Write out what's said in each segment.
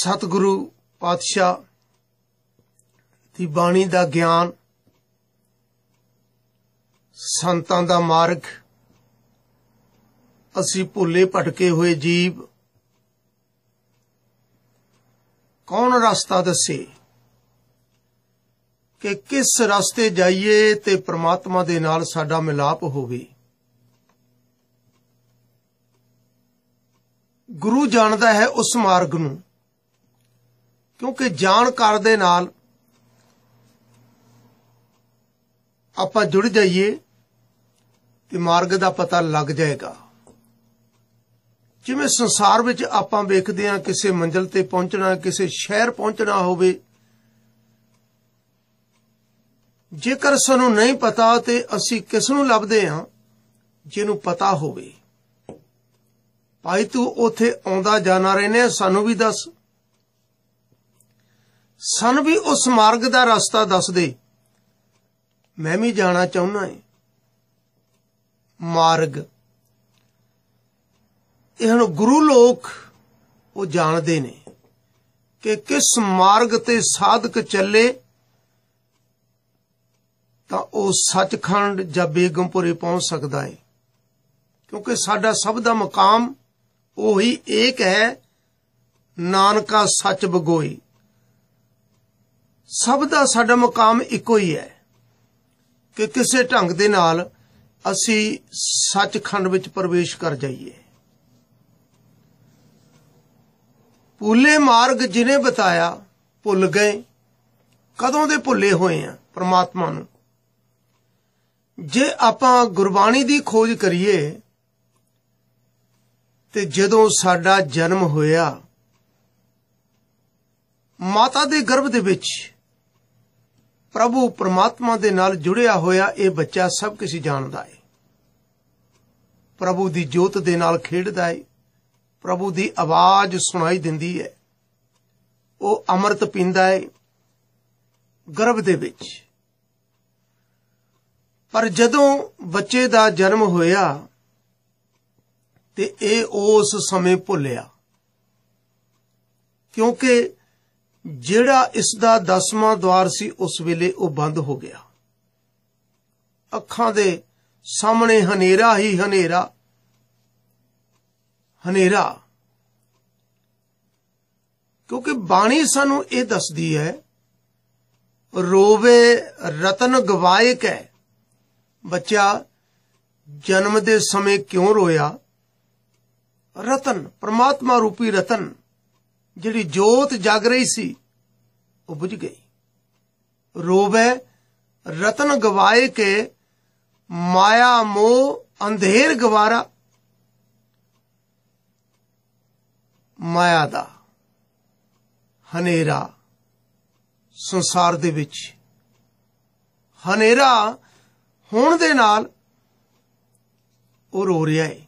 ਸਤਿਗੁਰੂ ਪਾਤਸ਼ਾਹ ਦੀ ਬਾਣੀ ਦਾ ਗਿਆਨ ਸੰਤਾਂ ਦਾ ਮਾਰਗ ਅਸੀਂ ਭੁੱਲੇ ਭਟਕੇ ਹੋਏ ਜੀਵ ਕੌਣ ਰਸਤਾ ਦੱਸੇ ਕਿ ਕਿਸ ਰਸਤੇ ਜਾਈਏ ਤੇ ਪ੍ਰਮਾਤਮਾ ਦੇ ਨਾਲ ਸਾਡਾ ਮਿਲਾਪ ਹੋਵੇ ਗੁਰੂ ਜਾਣਦਾ ਹੈ ਉਸ ਮਾਰਗ ਨੂੰ ਕਿਉਂਕਿ ਜਾਣਕਾਰ ਦੇ ਨਾਲ ਆਪਾਂ ਜੁੜ ਜਾਈਏ ਤੇ ਮਾਰਗ ਦਾ ਪਤਾ ਲੱਗ ਜਾਏਗਾ ਜਿਵੇਂ ਸੰਸਾਰ ਵਿੱਚ ਆਪਾਂ ਵੇਖਦੇ ਹਾਂ ਕਿਸੇ ਮੰਜ਼ਲ ਤੇ ਪਹੁੰਚਣਾ ਕਿਸੇ ਸ਼ਹਿਰ ਪਹੁੰਚਣਾ ਹੋਵੇ ਜੇਕਰ ਸਾਨੂੰ ਨਹੀਂ ਪਤਾ ਤੇ ਅਸੀਂ ਕਿਸ ਨੂੰ ਲੱਭਦੇ ਹਾਂ ਜਿਹਨੂੰ ਪਤਾ ਹੋਵੇ ਭਾਈ ਤੂੰ ਉਥੇ ਆਉਂਦਾ ਜਾਣਾ ਰਹਿੰਦੇ ਸਾਨੂੰ ਵੀ ਦੱਸ ਸਨ ਵੀ ਉਸ ਮਾਰਗ ਦਾ ਰਸਤਾ ਦੱਸ ਦੇ ਮੈਂ ਵੀ ਜਾਣਾ ਚਾਹੁੰਦਾ ਹਾਂ ਮਾਰਗ ਇਹਨਾਂ ਗੁਰੂ ਲੋਕ ਉਹ ਜਾਣਦੇ ਨੇ ਕਿ ਕਿਸ ਮਾਰਗ ਤੇ ਸਾਧਕ ਚੱਲੇ ਤਾਂ ਉਹ ਸੱਚਖੰਡ ਜਾਂ ਬੇਗਮਪੁਰੇ ਪਹੁੰਚ ਸਕਦਾ ਹੈ ਕਿਉਂਕਿ ਸਾਡਾ ਸਭ ਦਾ ਮਕਾਮ ਉਹੀ ਏਕ ਹੈ ਨਾਨਕਾ ਸੱਚ ਬਗੋਈ ਸਭ ਦਾ ਸਾਡਾ ਮਕਾਮ ਇੱਕੋ ਹੀ ਹੈ ਕਿ ਕਿਸੇ ਢੰਗ ਦੇ ਨਾਲ ਅਸੀਂ ਸੱਚਖੰਡ ਵਿੱਚ ਪ੍ਰਵੇਸ਼ ਕਰ ਜਾਈਏ ਪੁੱਲੇ ਮਾਰਗ ਜਿਨੇ ਬਤਾਇਆ ਭੁੱਲ ਗਏ ਕਦੋਂ ਦੇ ਭੁੱਲੇ ਹੋਏ ਆ ਪ੍ਰਮਾਤਮਾ ਨੂੰ ਜੇ ਆਪਾਂ ਗੁਰਬਾਣੀ ਦੀ ਖੋਜ ਕਰੀਏ ਤੇ ਜਦੋਂ ਸਾਡਾ ਜਨਮ ਹੋਇਆ ਮਾਤਾ ਦੇ ਗਰਭ ਦੇ ਵਿੱਚ ਪ੍ਰਭੂ ਪਰਮਾਤਮਾ ਦੇ ਨਾਲ ਜੁੜਿਆ ਹੋਇਆ ਇਹ ਬੱਚਾ ਸਭ ਕੁਝ ਜਾਣਦਾ ਹੈ ਪ੍ਰਭੂ ਦੀ ਜੋਤ ਦੇ ਨਾਲ ਖੇਡਦਾ ਹੈ ਪ੍ਰਭੂ ਦੀ ਆਵਾਜ਼ ਸੁਣਾਈ ਦਿੰਦੀ ਹੈ ਉਹ ਅੰਮ੍ਰਿਤ ਪੀਂਦਾ ਹੈ ਗਰਭ ਦੇ ਵਿੱਚ ਪਰ ਜਦੋਂ ਬੱਚੇ ਦਾ ਜਨਮ ਹੋਇਆ ਤੇ ਇਹ ਉਸ ਸਮੇਂ ਭੁੱਲਿਆ ਕਿਉਂਕਿ ਜਿਹੜਾ ਇਸ ਦਾ ਦਸਵਾਂ ਦਵਾਰ ਸੀ ਉਸ ਵੇਲੇ ਉਹ ਬੰਦ ਹੋ ਗਿਆ ਅੱਖਾਂ ਦੇ ਸਾਹਮਣੇ ਹਨੇਰਾ ਹੀ ਹਨੇਰਾ ਹਨੇਰਾ ਕਿਉਂਕਿ ਬਾਣੀ ਸਾਨੂੰ ਇਹ ਦੱਸਦੀ ਹੈ ਰੋਵੇ ਰਤਨ ਗਵਾਇਕ ਹੈ ਬੱਚਾ ਜਨਮ ਦੇ ਸਮੇਂ ਕਿਉਂ ਰੋਇਆ ਰਤਨ ਪ੍ਰਮਾਤਮਾ ਰੂਪੀ ਰਤਨ ਜਿਹੜੀ ਜੋਤ ਜਗ ਰਹੀ ਸੀ ਉਹ ਬੁਝ ਗਈ ਰੋਵੇ ਰਤਨ ਗਵਾਏ ਕੇ ਮਾਇਆ ਮੋਹ ਅੰਧੇਰ ਗਵਾਰਾ ਮਾਇਆ ਦਾ ਹਨੇਰਾ ਸੰਸਾਰ ਦੇ ਵਿੱਚ ਹਨੇਰਾ ਹੋਣ ਦੇ ਨਾਲ ਉਹ ਰੋ ਰਿਹਾ ਹੈ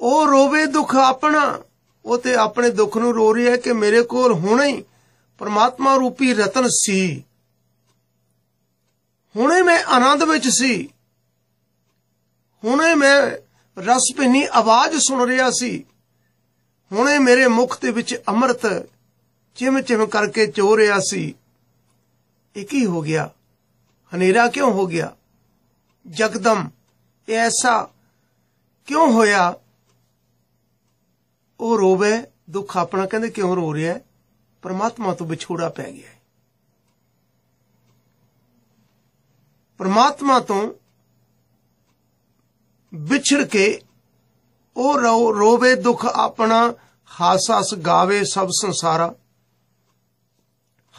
ਉਹ ਰੋਵੇ ਦੁੱਖ ਆਪਣਾ ਉਹ ਤੇ ਆਪਣੇ ਦੁੱਖ ਨੂੰ ਰੋ ਰਹੀ ਹੈ ਕਿ ਮੇਰੇ ਕੋਲ ਹੁਣੇ ਹੀ ਪਰਮਾਤਮਾ ਰੂਪੀ ਰਤਨ ਸੀ ਹੁਣੇ ਮੈਂ ਆਨੰਦ ਵਿੱਚ ਸੀ ਹੁਣੇ ਮੈਂ ਰਸ ਭਿੰਨੀ ਆਵਾਜ਼ ਸੁਣ ਰਿਹਾ ਸੀ ਹੁਣੇ ਮੇਰੇ ਮੁਖ ਦੇ ਵਿੱਚ ਅੰਮ੍ਰਿਤ ਚਿਮ ਚਿਮ ਕਰਕੇ ਚੋ ਰਿਹਾ ਸੀ ਇਹ ਕੀ ਹੋ ਗਿਆ ਹਨੇਰਾ ਕਿਉਂ ਹੋ ਗਿਆ ਜਗਦਮ ਐਸਾ ਕਿਉਂ ਹੋਇਆ ਉਹ ਰੋਵੇ ਦੁੱਖ ਆਪਣਾ ਕਹਿੰਦੇ ਕਿਉਂ ਰੋ ਰਿਹਾ ਹੈ ਪਰਮਾਤਮਾ ਤੋਂ ਵਿਛੋੜਾ ਪੈ ਗਿਆ ਹੈ ਪਰਮਾਤਮਾ ਤੋਂ ਵਿਛੜ ਕੇ ਉਹ ਰੋਵੇ ਦੁੱਖ ਆਪਣਾ ਹਸ ਗਾਵੇ ਸਭ ਸੰਸਾਰਾ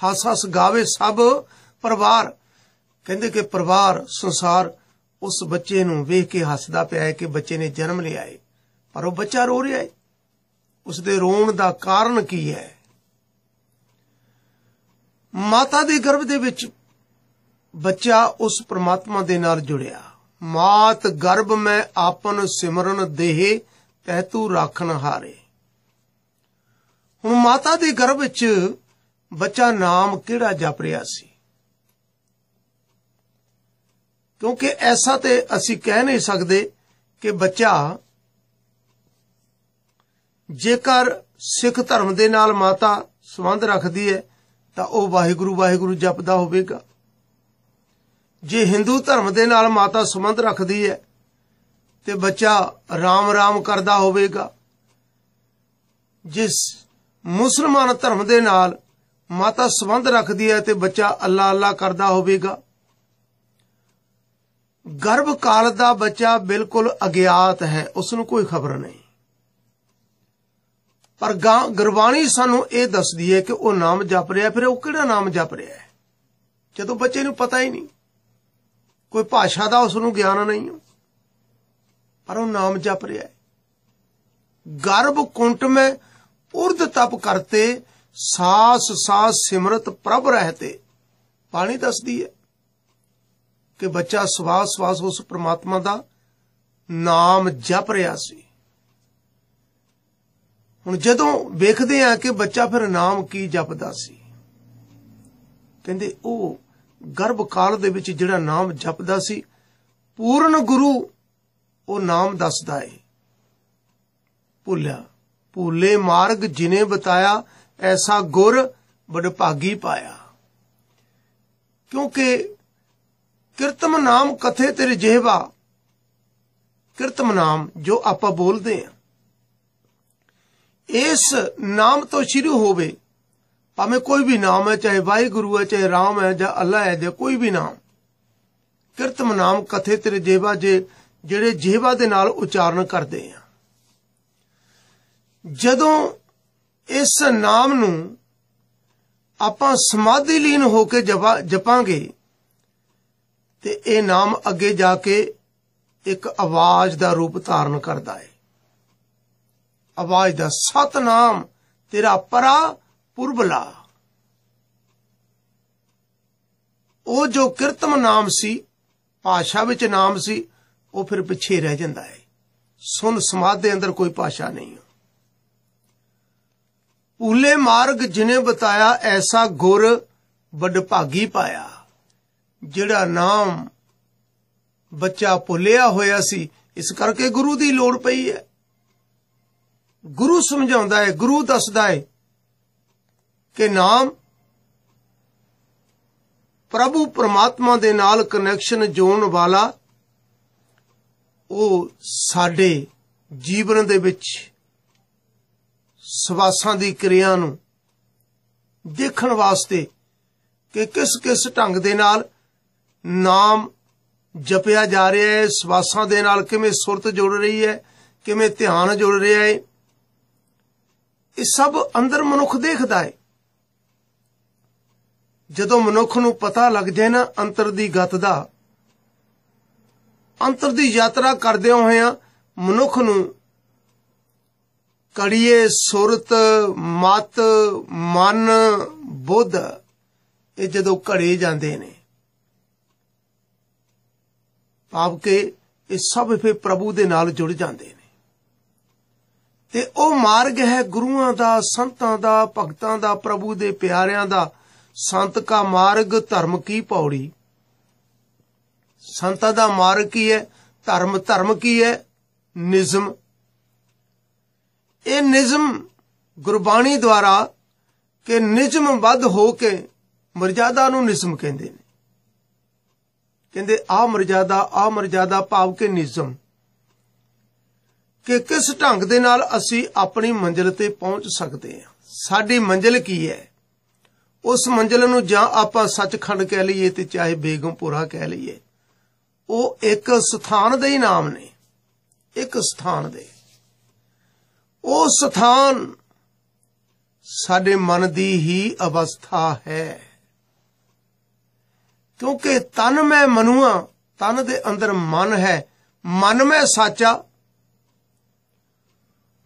ਹਸ ਗਾਵੇ ਸਭ ਪਰਿਵਾਰ ਕਹਿੰਦੇ ਕਿ ਪਰਿਵਾਰ ਸੰਸਾਰ ਉਸ ਬੱਚੇ ਨੂੰ ਵੇਖ ਕੇ ਹੱਸਦਾ ਪਿਆ ਹੈ ਕਿ ਬੱਚੇ ਨੇ ਜਨਮ ਲਿਆ ਹੈ ਪਰ ਉਹ ਬੱਚਾ ਰੋ ਰਿਹਾ ਹੈ ਉਸ ਦੇ ਰੋਣ ਦਾ ਕਾਰਨ ਕੀ ਹੈ ਮਾਤਾ ਦੇ ਗਰਭ ਦੇ ਵਿੱਚ ਬੱਚਾ ਉਸ ਪ੍ਰਮਾਤਮਾ ਦੇ ਨਾਲ ਜੁੜਿਆ ਮਾਤ ਗਰਭ ਮੈਂ ਆਪਨ ਸਿਮਰਨ ਦੇਹ ਤਹਿਤੂ ਰੱਖਣ ਹਾਰੇ ਹੁਣ ਮਾਤਾ ਦੇ ਗਰਭ ਵਿੱਚ ਬੱਚਾ ਨਾਮ ਕਿਹੜਾ ਜਪ ਰਿਹਾ ਸੀ ਕਿਉਂਕਿ ਐਸਾ ਤੇ ਅਸੀਂ ਕਹਿ ਨਹੀਂ ਸਕਦੇ ਕਿ ਬੱਚਾ ਜੇਕਰ ਸਿੱਖ ਧਰਮ ਦੇ ਨਾਲ ਮਾਤਾ ਸੰਬੰਧ ਰੱਖਦੀ ਹੈ ਤਾਂ ਉਹ ਵਾਹਿਗੁਰੂ ਵਾਹਿਗੁਰੂ ਜਪਦਾ ਹੋਵੇਗਾ ਜੇ Hindu ਧਰਮ ਦੇ ਨਾਲ ਮਾਤਾ ਸੰਬੰਧ ਰੱਖਦੀ ਹੈ ਤੇ ਬੱਚਾ ਰਾਮ ਰਾਮ ਕਰਦਾ ਹੋਵੇਗਾ ਜਿਸ ਮੁਸਲਮਾਨ ਧਰਮ ਦੇ ਨਾਲ ਮਾਤਾ ਸੰਬੰਧ ਰੱਖਦੀ ਹੈ ਤੇ ਬੱਚਾ ਅੱਲਾ ਅੱਲਾ ਕਰਦਾ ਹੋਵੇਗਾ ਗਰਭ ਕਾਲ ਦਾ ਬੱਚਾ ਬਿਲਕੁਲ ਅਗਿਆਤ ਹੈ ਉਸ ਨੂੰ ਕੋਈ ਖਬਰ ਨਹੀਂ ਪਰ ਗੁਰਬਾਣੀ ਸਾਨੂੰ ਇਹ ਦੱਸਦੀ ਹੈ ਕਿ ਉਹ ਨਾਮ ਜਪ ਰਿਹਾ ਫਿਰ ਉਹ ਕਿਹੜਾ ਨਾਮ ਜਪ ਰਿਹਾ ਹੈ ਜਦੋਂ ਬੱਚੇ ਨੂੰ ਪਤਾ ਹੀ ਨਹੀਂ ਕੋਈ ਭਾਸ਼ਾ ਦਾ ਉਸ ਨੂੰ ਗਿਆਨ ਨਹੀਂ ਪਰ ਉਹ ਨਾਮ ਜਪ ਰਿਹਾ ਹੈ ਗਰਭ ਕੁੰਟ ਮੈਂ ਉਰਦ ਤਪ ਕਰਤੇ ਸਾਸ ਸਾਸ ਸਿਮਰਤ ਪ੍ਰਭ ਰਹਤੇ ਪਾਣੀ ਦੱਸਦੀ ਹੈ ਕਿ ਬੱਚਾ ਸਵਾਸ ਸਵਾਸ ਉਸ ਪ੍ਰਮਾਤਮਾ ਦਾ ਨਾਮ ਜਪ ਰਿਹਾ ਸੀ ਹੁਣ ਜਦੋਂ ਵੇਖਦੇ ਆ ਕਿ ਬੱਚਾ ਫਿਰ ਨਾਮ ਕੀ ਜਪਦਾ ਸੀ ਕਹਿੰਦੇ ਉਹ ਗਰਭ ਕਾਲ ਦੇ ਵਿੱਚ ਜਿਹੜਾ ਨਾਮ ਜਪਦਾ ਸੀ ਪੂਰਨ ਗੁਰੂ ਉਹ ਨਾਮ ਦੱਸਦਾ ਏ ਭੁੱਲਿਆ ਭੁੱਲੇ ਮਾਰਗ ਜਿਨੇ ਬਤਾਇਆ ਐਸਾ ਗੁਰ ਭਾਗੀ ਪਾਇਆ ਕਿਉਂਕਿ ਕਿਰਤਮ ਨਾਮ ਕਥੇ ਤੇਰੇ ਜਿਹਵਾ ਕਿਰਤਮ ਨਾਮ ਜੋ ਆਪਾਂ ਬੋਲਦੇ ਆ ਇਸ ਨਾਮ ਤੋਂ ਸ਼ੁਰੂ ਹੋਵੇ ਭਾਵੇਂ ਕੋਈ ਵੀ ਨਾਮ ਹੈ ਚਾਹੇ ਵਾਹਿਗੁਰੂ ਹੈ ਚਾਹੇ ਰਾਮ ਹੈ ਜਾਂ ਅੱਲਾ ਹੈ ਜਾਂ ਕੋਈ ਵੀ ਨਾਮ ਕਿਰਤਮ ਨਾਮ ਕਥੇ ਤੇਰੇ ਜੇਵਾ ਜੇ ਜਿਹੜੇ ਜੇਵਾ ਦੇ ਨਾਲ ਉਚਾਰਨ ਕਰਦੇ ਆ ਜਦੋਂ ਇਸ ਨਾਮ ਨੂੰ ਆਪਾਂ ਸਮਾਧੀ ਲੀਨ ਹੋ ਕੇ ਜਪਾਂਗੇ ਤੇ ਇਹ ਨਾਮ ਅੱਗੇ ਜਾ ਕੇ ਇੱਕ ਆਵਾਜ਼ ਦਾ ਰੂਪ ਧਾਰਨ ਕਰਦਾ ਹੈ ਆਵਾਜ਼ ਦਾ ਸਤਨਾਮ ਤੇਰਾ ਪਰਾ ਪੁਰਬਲਾ ਉਹ ਜੋ ਕਿਰਤਮ ਨਾਮ ਸੀ ਭਾਸ਼ਾ ਵਿੱਚ ਨਾਮ ਸੀ ਉਹ ਫਿਰ ਪਿੱਛੇ ਰਹਿ ਜਾਂਦਾ ਹੈ ਸੁਨ ਸਮਾਦ ਦੇ ਅੰਦਰ ਕੋਈ ਭਾਸ਼ਾ ਨਹੀਂ ਭੂਲੇ ਮਾਰਗ ਜਿਨੇ ਬਤਾਇਆ ਐਸਾ ਗੁਰ ਵਡਭਾਗੀ ਪਾਇਆ ਜਿਹੜਾ ਨਾਮ ਬੱਚਾ ਭੁੱਲਿਆ ਹੋਇਆ ਸੀ ਇਸ ਕਰਕੇ ਗੁਰੂ ਦੀ ਲੋੜ ਪਈ ਹੈ ਗੁਰੂ ਸਮਝਾਉਂਦਾ ਹੈ ਗੁਰੂ ਦੱਸਦਾ ਹੈ ਕਿ ਨਾਮ ਪ੍ਰਭੂ ਪਰਮਾਤਮਾ ਦੇ ਨਾਲ ਕਨੈਕਸ਼ਨ ਜੋੜਨ ਵਾਲਾ ਉਹ ਸਾਡੇ ਜੀਵਨ ਦੇ ਵਿੱਚ ਸਵਾਸਾਂ ਦੀ ਕਿਰਿਆ ਨੂੰ ਦੇਖਣ ਵਾਸਤੇ ਕਿ ਕਿਸ ਕਿਸ ਢੰਗ ਦੇ ਨਾਲ ਨਾਮ ਜਪਿਆ ਜਾ ਰਿਹਾ ਹੈ ਸਵਾਸਾਂ ਦੇ ਨਾਲ ਕਿਵੇਂ ਸੁਰਤ ਜੁੜ ਰਹੀ ਹੈ ਕਿਵੇਂ ਧਿਆਨ ਜੁੜ ਰਿਹਾ ਹੈ ਇਹ ਸਭ ਅੰਦਰ ਮਨੁੱਖ ਦੇਖਦਾ ਹੈ ਜਦੋਂ ਮਨੁੱਖ ਨੂੰ ਪਤਾ ਲੱਗ ਜਾਏ ਨਾ ਅੰਤਰ ਦੀ ਗਤ ਦਾ ਅੰਤਰ ਦੀ ਯਾਤਰਾ ਕਰਦੇ ਹੋਇਆ ਮਨੁੱਖ ਨੂੰ ਕੜੀਏ ਸੁਰਤ ਮਤ ਮਨ ਬੁੱਧ ਇਹ ਜਦੋਂ ਘੜੇ ਜਾਂਦੇ ਨੇ ਆਪਕੇ ਇਹ ਸਭ ਫਿਰ ਪ੍ਰਭੂ ਦੇ ਨਾਲ ਜੁੜ ਜਾਂਦੇ ਨੇ ਤੇ ਉਹ ਮਾਰਗ ਹੈ ਗੁਰੂਆਂ ਦਾ ਸੰਤਾਂ ਦਾ ਭਗਤਾਂ ਦਾ ਪ੍ਰਭੂ ਦੇ ਪਿਆਰਿਆਂ ਦਾ ਸੰਤ ਕਾ ਮਾਰਗ ਧਰਮ ਕੀ ਪੌੜੀ ਸੰਤਾਂ ਦਾ ਮਾਰਗ ਕੀ ਹੈ ਧਰਮ ਧਰਮ ਕੀ ਹੈ ਨਿਜ਼ਮ ਇਹ ਨਿਜ਼ਮ ਗੁਰਬਾਣੀ ਦੁਆਰਾ ਕਿ ਨਿਜ਼ਮ ਵੱਧ ਹੋ ਕੇ ਮਰਜ਼ਾਦਾ ਨੂੰ ਨਿਜ਼ਮ ਕਹਿੰਦੇ ਨੇ ਕਹਿੰਦੇ ਆ ਮਰਜ਼ਾਦਾ ਆ ਮਰਜ਼ਾਦਾ ਭਾਵ ਕੇ ਨਿਜ਼ਮ ਕਿ ਕਿਸ ਢੰਗ ਦੇ ਨਾਲ ਅਸੀਂ ਆਪਣੀ ਮੰਜ਼ਿਲ ਤੇ ਪਹੁੰਚ ਸਕਦੇ ਹਾਂ ਸਾਡੀ ਮੰਜ਼ਿਲ ਕੀ ਹੈ ਉਸ ਮੰਜ਼ਿਲ ਨੂੰ ਜਾਂ ਆਪਾਂ ਸੱਚਖੰਡ ਕਹਿ ਲਈਏ ਤੇ ਚਾਹੇ ਬੇਗਮਪੁਰਾ ਕਹਿ ਲਈਏ ਉਹ ਇੱਕ ਸਥਾਨ ਦੇ ਹੀ ਨਾਮ ਨੇ ਇੱਕ ਸਥਾਨ ਦੇ ਉਹ ਸਥਾਨ ਸਾਡੇ ਮਨ ਦੀ ਹੀ ਅਵਸਥਾ ਹੈ ਕਿਉਂਕਿ ਤਨ ਮੈਂ ਮਨੁਆ ਤਨ ਦੇ ਅੰਦਰ ਮਨ ਹੈ ਮਨ ਮੈਂ ਸਾਚਾ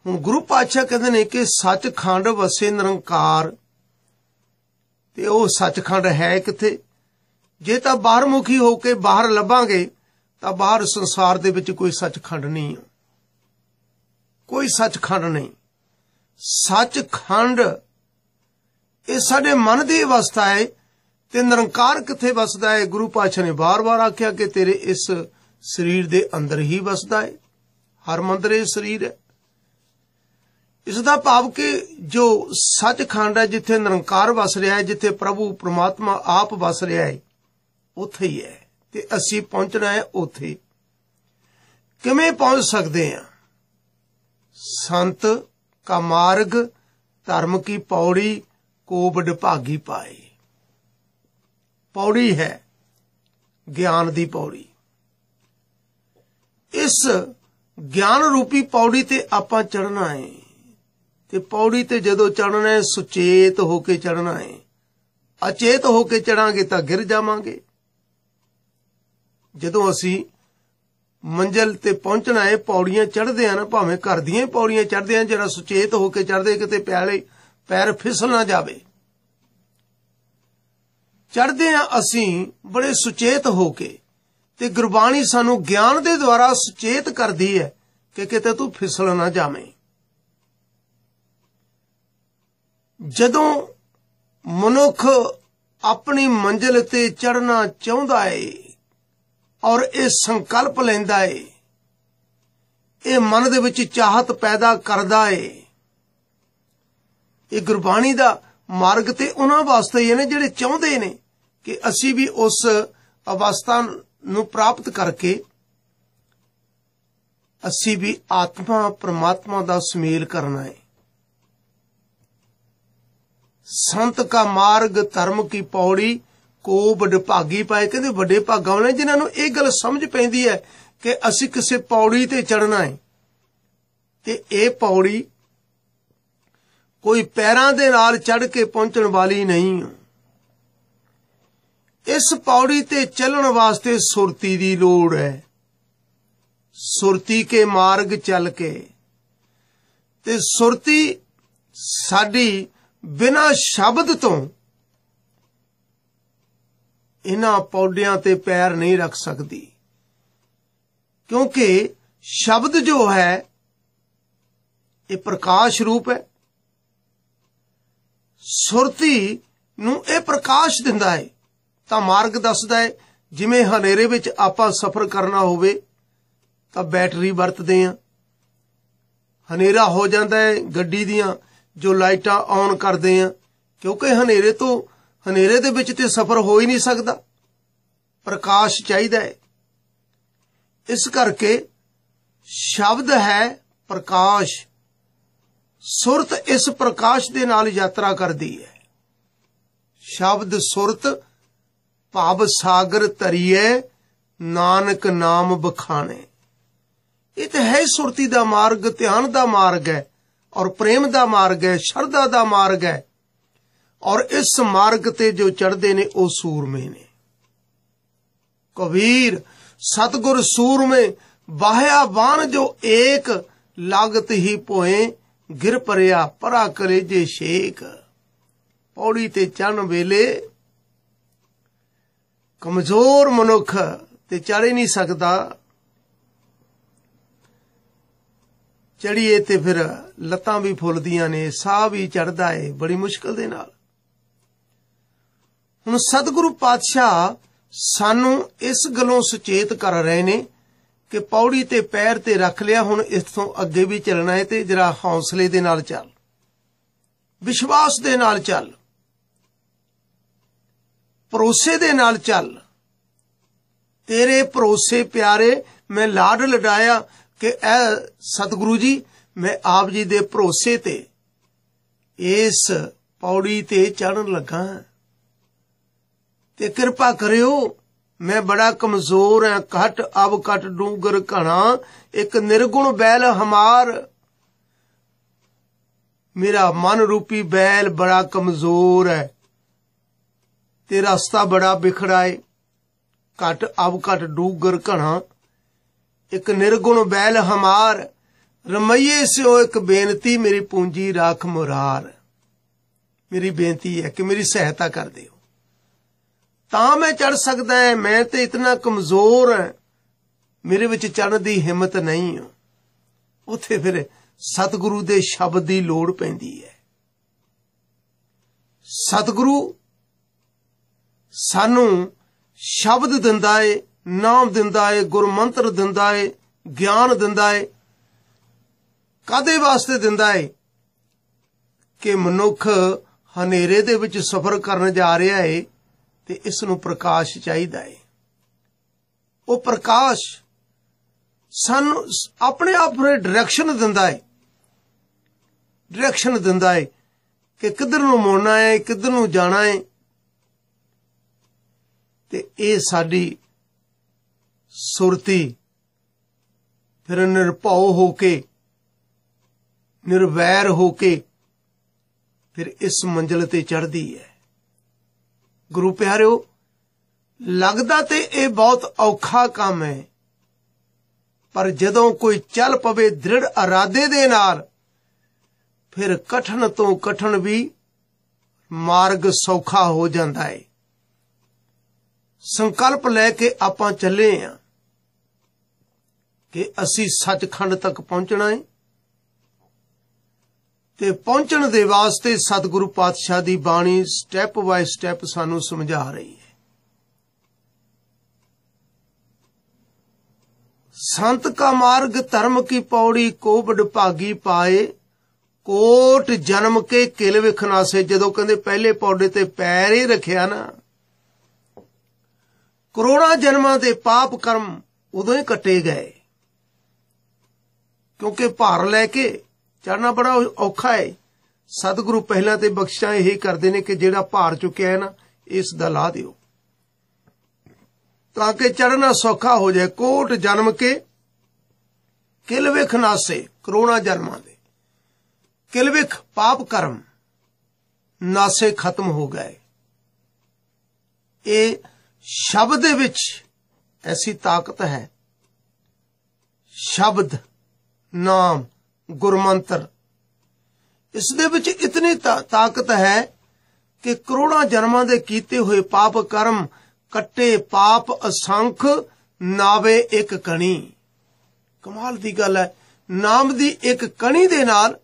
ਹੁਣ ਗੁਰੂ ਪਾਤਸ਼ਾਹ ਕਹਿੰਦੇ ਨੇ ਕਿ ਸੱਚਖੰਡ ਵਸੇ ਨਿਰੰਕਾਰ ਤੇ ਉਹ ਸੱਚਖੰਡ ਹੈ ਕਿੱਥੇ ਜੇ ਤਾਂ ਬਾਹਰਮੁਖੀ ਹੋ ਕੇ ਬਾਹਰ ਲੱਭਾਂਗੇ ਤਾਂ ਬਾਹਰ ਸੰਸਾਰ ਦੇ ਵਿੱਚ ਕੋਈ ਸੱਚਖੰਡ ਨਹੀਂ ਕੋਈ ਸੱਚਖੰਡ ਨਹੀਂ ਸੱਚਖੰਡ ਇਹ ਸਾਡੇ ਮਨ ਦੀ ਅਵਸਥਾ ਹੈ ਤੇ ਨਿਰੰਕਾਰ ਕਿੱਥੇ ਵਸਦਾ ਹੈ ਗੁਰੂ ਪਾਤਸ਼ਾਹ ਨੇ ਬਾਰ-ਬਾਰ ਆਖਿਆ ਕਿ ਤੇਰੇ ਇਸ ਸਰੀਰ ਦੇ ਅੰਦਰ ਹੀ ਵਸਦਾ ਹੈ ਹਰ ਮੰਦਰ ਇਹ ਸਰੀਰ ਹੈ ਇਸ ਦਾ ਭਾਵ ਕਿ ਜੋ ਸੱਚਖੰਡ ਹੈ ਜਿੱਥੇ ਨਿਰੰਕਾਰ ਵਸ ਰਿਹਾ ਹੈ ਜਿੱਥੇ ਪ੍ਰਭੂ ਪ੍ਰਮਾਤਮਾ ਆਪ ਵਸ ਰਿਹਾ ਹੈ ਉੱਥੇ ਹੀ ਹੈ ਤੇ ਅਸੀਂ ਪਹੁੰਚਣਾ ਹੈ ਉੱਥੇ ਕਿਵੇਂ ਪਹੁੰਚ ਸਕਦੇ ਹਾਂ ਸੰਤ ਕਾ ਮਾਰਗ ਧਰਮ ਕੀ ਪੌੜੀ ਕੋਬਡ ਭਾਗੀ ਪਾਏ ਪੌੜੀ ਹੈ ਗਿਆਨ ਦੀ ਪੌੜੀ ਇਸ ਗਿਆਨ ਰੂਪੀ ਪੌੜੀ ਤੇ ਆਪਾਂ ਚੜਨਾ ਹੈ ਤੇ ਪੌੜੀ ਤੇ ਜਦੋਂ ਚੜਨਾ ਹੈ ਸੁਚੇਤ ਹੋ ਕੇ ਚੜਨਾ ਹੈ ਅਚੇਤ ਹੋ ਕੇ ਚੜਾਂਗੇ ਤਾਂ ਗਿਰ ਜਾਵਾਂਗੇ ਜਦੋਂ ਅਸੀਂ ਮੰਜ਼ਲ ਤੇ ਪਹੁੰਚਣਾ ਹੈ ਪੌੜੀਆਂ ਚੜਦੇ ਆ ਨਾ ਭਾਵੇਂ ਘਰ ਦੀਆਂ ਪੌੜੀਆਂ ਚੜਦੇ ਆ ਜਿਹੜਾ ਸੁਚੇਤ ਹੋ ਕੇ ਚੜਦੇ ਕਿਤੇ ਪਿਆਲੇ ਪੈਰ ਫਿਸਲ ਨਾ ਜਾਵੇ ਚੜਦੇ ਆ ਅਸੀਂ ਬੜੇ ਸੁਚੇਤ ਹੋ ਕੇ ਤੇ ਗੁਰਬਾਣੀ ਸਾਨੂੰ ਗਿਆਨ ਦੇ ਦੁਆਰਾ ਸੁਚੇਤ ਕਰਦੀ ਹੈ ਕਿ ਕਿਤੇ ਤੂੰ ਫਿਸਲ ਨਾ ਜਾਵੇਂ ਜਦੋਂ ਮਨੁੱਖ ਆਪਣੀ ਮੰਜ਼ਿਲ ਤੇ ਚੜਨਾ ਚਾਹੁੰਦਾ ਏ ਔਰ ਇਹ ਸੰਕਲਪ ਲੈਂਦਾ ਏ ਇਹ ਮਨ ਦੇ ਵਿੱਚ ਚਾਹਤ ਪੈਦਾ ਕਰਦਾ ਏ ਇਹ ਗੁਰਬਾਣੀ ਦਾ ਮਾਰਗ ਤੇ ਉਹਨਾਂ ਵਾਸਤੇ ਹੀ ਨੇ ਜਿਹੜੇ ਚਾਹੁੰਦੇ ਨੇ ਕਿ ਅਸੀਂ ਵੀ ਉਸ ਅਵਸਥਾ ਨੂੰ ਪ੍ਰਾਪਤ ਕਰਕੇ ਅਸੀਂ ਵੀ ਆਤਮਾ ਪਰਮਾਤਮਾ ਦਾ ਸੁਮੇਲ ਕਰਨਾ ਹੈ ਸੰਤ ਕਾ ਮਾਰਗ ਧਰਮ ਕੀ ਪੌੜੀ ਕੋ ਵੱਡੇ ਭਾਗੀ ਪਾਏ ਕਹਿੰਦੇ ਵੱਡੇ ਭਾਗਾਂ ਵਾਲੇ ਜਿਨ੍ਹਾਂ ਨੂੰ ਇਹ ਗੱਲ ਸਮਝ ਪੈਂਦੀ ਹੈ ਕਿ ਅਸੀਂ ਕਿਸੇ ਪੌੜੀ ਤੇ ਚੜਨਾ ਹੈ ਤੇ ਇਹ ਪੌੜੀ ਕੋਈ ਪੈਰਾਂ ਦੇ ਨਾਲ ਚੜ ਕੇ ਪਹੁੰਚਣ ਵਾਲੀ ਨਹੀਂ ਇਸ ਪੌੜੀ ਤੇ ਚੱਲਣ ਵਾਸਤੇ ਸੁਰਤੀ ਦੀ ਲੋੜ ਹੈ ਸੁਰਤੀ ਕੇ ਮਾਰਗ ਚੱਲ ਕੇ ਤੇ ਸੁਰਤੀ ਸਾਡੀ ਬਿਨਾ ਸ਼ਬਦ ਤੋਂ ਇਹਨਾਂ ਪੌਡਿਆਂ ਤੇ ਪੈਰ ਨਹੀਂ ਰੱਖ ਸਕਦੀ ਕਿਉਂਕਿ ਸ਼ਬਦ ਜੋ ਹੈ ਇਹ ਪ੍ਰਕਾਸ਼ ਰੂਪ ਹੈ ਸੁਰਤੀ ਨੂੰ ਇਹ ਪ੍ਰਕਾਸ਼ ਦਿੰਦਾ ਹੈ ਤਾਂ ਮਾਰਗ ਦੱਸਦਾ ਹੈ ਜਿਵੇਂ ਹਨੇਰੇ ਵਿੱਚ ਆਪਾਂ ਸਫ਼ਰ ਕਰਨਾ ਹੋਵੇ ਤਾਂ ਬੈਟਰੀ ਵਰਤਦੇ ਆ ਹਨੇਰਾ ਹੋ ਜਾਂਦਾ ਹੈ ਗੱਡੀ ਦੀਆਂ ਜੋ ਲਾਈਟਾਂ ਆਨ ਕਰਦੇ ਆ ਕਿਉਂਕਿ ਹਨੇਰੇ ਤੋਂ ਹਨੇਰੇ ਦੇ ਵਿੱਚ ਤੇ ਸਫ਼ਰ ਹੋ ਹੀ ਨਹੀਂ ਸਕਦਾ ਪ੍ਰਕਾਸ਼ ਚਾਹੀਦਾ ਹੈ ਇਸ ਕਰਕੇ ਸ਼ਬਦ ਹੈ ਪ੍ਰਕਾਸ਼ ਸੁਰਤ ਇਸ ਪ੍ਰਕਾਸ਼ ਦੇ ਨਾਲ ਯਾਤਰਾ ਕਰਦੀ ਹੈ ਸ਼ਬਦ ਸੁਰਤ ਭਾਵ ਸਾਗਰ ਤਰੀਏ ਨਾਨਕ ਨਾਮ ਬਖਾਣੇ ਇਹ ਤੇ ਹੈ ਸੁਰਤੀ ਦਾ ਮਾਰਗ ਧਿਆਨ ਦਾ ਮਾਰਗ ਹੈ ਔਰ ਪ੍ਰੇਮ ਦਾ ਮਾਰਗ ਹੈ ਸ਼ਰਧਾ ਦਾ ਮਾਰਗ ਹੈ ਔਰ ਇਸ ਮਾਰਗ ਤੇ ਜੋ ਚੜਦੇ ਨੇ ਉਹ ਸੂਰਮੇ ਨੇ ਕਬੀਰ ਸਤਗੁਰ ਸੂਰਮੇ ਬਾਹਿਆ ਬਾਣ ਜੋ ਏਕ ਲਗਤ ਹੀ ਪੋਏ ਗਿਰ ਪਰਿਆ ਪਰਾ ਕਰੇ ਜੇ ਸ਼ੇਕ ਪੌੜੀ ਤੇ ਚੰਨ ਵੇਲੇ ਕਮਜ਼ੋਰ ਮਨੁੱਖ ਤੇ ਚੜੇ ਨਹੀਂ ਸਕਦਾ ਚੜੀਏ ਤੇ ਫਿਰ ਲੱਤਾਂ ਵੀ ਫੁੱਲਦੀਆਂ ਨੇ ਸਾਹ ਵੀ ਚੜਦਾ ਏ ਬੜੀ ਮੁਸ਼ਕਲ ਦੇ ਨਾਲ ਹੁਣ ਸਤਿਗੁਰੂ ਪਾਤਸ਼ਾਹ ਸਾਨੂੰ ਇਸ ਗੱਲੋਂ ਸੁਚੇਤ ਕਰ ਰਹੇ ਨੇ ਕਿ ਪੌੜੀ ਤੇ ਪੈਰ ਤੇ ਰੱਖ ਲਿਆ ਹੁਣ ਇਸ ਤੋਂ ਅੱਗੇ ਵੀ ਚੱਲਣਾ ਏ ਤੇ ਜਰਾ ਹੌਸਲੇ ਦੇ ਨਾਲ ਚੱਲ ਵਿਸ਼ਵਾਸ ਦੇ ਨਾਲ ਚੱਲ ਭਰੋਸੇ ਦੇ ਨਾਲ ਚੱਲ ਤੇਰੇ ਭਰੋਸੇ ਪਿਆਰੇ ਮੈਂ ਲਾਡ ਲਡਾਇਆ ਕਿ ਇਹ ਸਤਿਗੁਰੂ ਜੀ ਮੈਂ ਆਪ ਜੀ ਦੇ ਭਰੋਸੇ ਤੇ ਇਸ ਪੌੜੀ ਤੇ ਚੜਨ ਲੱਗਾ ਤੇ ਕਿਰਪਾ ਕਰਿਓ ਮੈਂ ਬੜਾ ਕਮਜ਼ੋਰ ਹਾਂ ਘਟ ਅਬ ਘਟ ਡੂੰਗਰ ਘਣਾ ਇੱਕ ਨਿਰਗੁਣ ਬੈਲ ਹਮਾਰ ਮੇਰਾ ਮਨ ਰੂਪੀ ਬੈਲ ਬੜਾ ਕਮਜ਼ੋਰ ਹੈ ਤੇ ਰਸਤਾ ਬੜਾ ਬਿਖੜਾ ਏ ਘਟ ਅਬ ਘਟ ਡੂੰਗਰ ਘਣਾ ਇੱਕ ਨਿਰਗੁਣ ਬੈਲ ਹਮਾਰ ਰਮਈਏ ਸਿਓ ਇੱਕ ਬੇਨਤੀ ਮੇਰੀ ਪੂੰਜੀ ਰਾਖ ਮੁਰਾਰ ਮੇਰੀ ਬੇਨਤੀ ਹੈ ਕਿ ਮੇਰੀ ਸਹਾਇਤਾ ਕਰ ਦਿਓ ਤਾਂ ਮੈਂ ਚੜ ਸਕਦਾ ਹੈ ਮੈਂ ਤੇ ਇਤਨਾ ਕਮਜ਼ੋਰ ਹਾਂ ਮੇਰੇ ਵਿੱਚ ਚੜਨ ਦੀ ਹਿੰਮਤ ਨਹੀਂ ਉੱਥੇ ਫਿਰ ਸਤਿਗੁਰੂ ਦੇ ਸ਼ਬਦ ਦੀ ਲੋੜ ਪੈਂਦੀ ਹੈ ਸਤਿਗੁਰੂ ਸਾਨੂੰ ਸ਼ਬਦ ਦਿੰਦਾ ਏ ਨਾਮ ਦਿੰਦਾ ਏ ਗੁਰਮੰਤਰ ਦਿੰਦਾ ਏ ਗਿਆਨ ਦਿੰਦਾ ਏ ਕਾਦੇ ਵਾਸਤੇ ਦਿੰਦਾ ਏ ਕਿ ਮਨੁੱਖ ਹਨੇਰੇ ਦੇ ਵਿੱਚ ਸਫ਼ਰ ਕਰਨ ਜਾ ਰਿਹਾ ਏ ਤੇ ਇਸ ਨੂੰ ਪ੍ਰਕਾਸ਼ ਚਾਹੀਦਾ ਏ ਉਹ ਪ੍ਰਕਾਸ਼ ਸਾਨੂੰ ਆਪਣੇ ਆਪ ਨੂੰ ਡਾਇਰੈਕਸ਼ਨ ਦਿੰਦਾ ਏ ਡਾਇਰੈਕਸ਼ਨ ਦਿੰਦਾ ਏ ਕਿ ਕਿੱਧਰ ਨੂੰ ਮੋੜਨਾ ਏ ਕਿੱਧਰ ਨੂੰ ਜਾਣਾ ਏ ਤੇ ਇਹ ਸਾਡੀ ਸੁਰਤੀ ਫਿਰ ਨਿਰਭਉ ਹੋ ਕੇ ਨਿਰਵੈਰ ਹੋ ਕੇ ਫਿਰ ਇਸ ਮੰਜ਼ਲ ਤੇ ਚੜਦੀ ਹੈ ਗੁਰੂ ਪਿਆਰਿਓ ਲੱਗਦਾ ਤੇ ਇਹ ਬਹੁਤ ਔਖਾ ਕੰਮ ਹੈ ਪਰ ਜਦੋਂ ਕੋਈ ਚੱਲ ਪਵੇ ਦ੍ਰਿੜ ਇਰਾਦੇ ਦੇ ਨਾਲ ਫਿਰ ਕਠਨ ਤੋਂ ਕਠਨ ਵੀ ਮਾਰਗ ਸੌਖਾ ਹੋ ਜਾਂਦਾ ਹੈ ਸੰਕਲਪ ਲੈ ਕੇ ਆਪਾਂ ਚੱਲੇ ਆਂ ਕਿ ਅਸੀਂ ਸੱਚਖੰਡ ਤੱਕ ਪਹੁੰਚਣਾ ਹੈ ਤੇ ਪਹੁੰਚਣ ਦੇ ਵਾਸਤੇ ਸਤਿਗੁਰੂ ਪਾਤਸ਼ਾਹ ਦੀ ਬਾਣੀ ਸਟੈਪ ਬਾਈ ਸਟੈਪ ਸਾਨੂੰ ਸਮਝਾ ਰਹੀ ਹੈ ਸੰਤ ਕਾ ਮਾਰਗ ਧਰਮ ਕੀ ਪੌੜੀ ਕੋਬੜ ਭਾਗੀ ਪਾਏ ਕੋਟ ਜਨਮ ਕੇ ਕਿਲ ਵਿਖਨਾਸੇ ਜਦੋਂ ਕਹਿੰਦੇ ਪਹਿਲੇ ਪੌੜੇ ਤੇ ਪੈਰ ਹੀ ਰੱਖਿਆ ਨਾ ਕਰੋੜਾਂ ਜਨਮਾਂ ਦੇ ਪਾਪ ਕਰਮ ਉਦੋਂ ਹੀ ਕੱਟੇ ਗਏ ਕਿਉਂਕਿ ਭਾਰ ਲੈ ਕੇ ਚੜਨਾ ਬੜਾ ਔਖਾ ਹੈ ਸਤਿਗੁਰੂ ਪਹਿਲਾਂ ਤੇ ਬਖਸ਼ਾਂ ਇਹ ਕਰਦੇ ਨੇ ਕਿ ਜਿਹੜਾ ਭਾਰ ਚੁੱਕਿਆ ਹੈ ਨਾ ਇਸ ਦਾ ਲਾ ਦਿਓ ਤਾਂ ਕਿ ਚੜਨਾ ਸੌਖਾ ਹੋ ਜਾਏ ਕੋਟ ਜਨਮ ਕੇ ਕਿਲ ਵਿਖ ਨਾਸੇ ਕਰੋਨਾ ਜਨਮਾਂ ਦੇ ਕਿਲ ਵਿਖ ਪਾਪ ਕਰਮ ਨਾਸੇ ਖਤਮ ਹੋ ਗਏ ਇਹ ਸ਼ਬਦ ਦੇ ਵਿੱਚ ਐਸੀ ਤਾਕਤ ਹੈ ਸ਼ਬਦ ਨਾਮ ਗੁਰਮੰਤਰ ਇਸ ਦੇ ਵਿੱਚ ਇਤਨੀ ਤਾਕਤ ਹੈ ਕਿ ਕਰੋੜਾਂ ਜਨਮਾਂ ਦੇ ਕੀਤੇ ਹੋਏ ਪਾਪ ਕਰਮ ਕੱਟੇ ਪਾਪ ਅਸੰਖ ਨਾਵੇ ਇੱਕ ਕਣੀ ਕਮਾਲ ਦੀ ਗੱਲ ਹੈ ਨਾਮ ਦੀ ਇੱਕ ਕਣੀ ਦੇ ਨਾਲ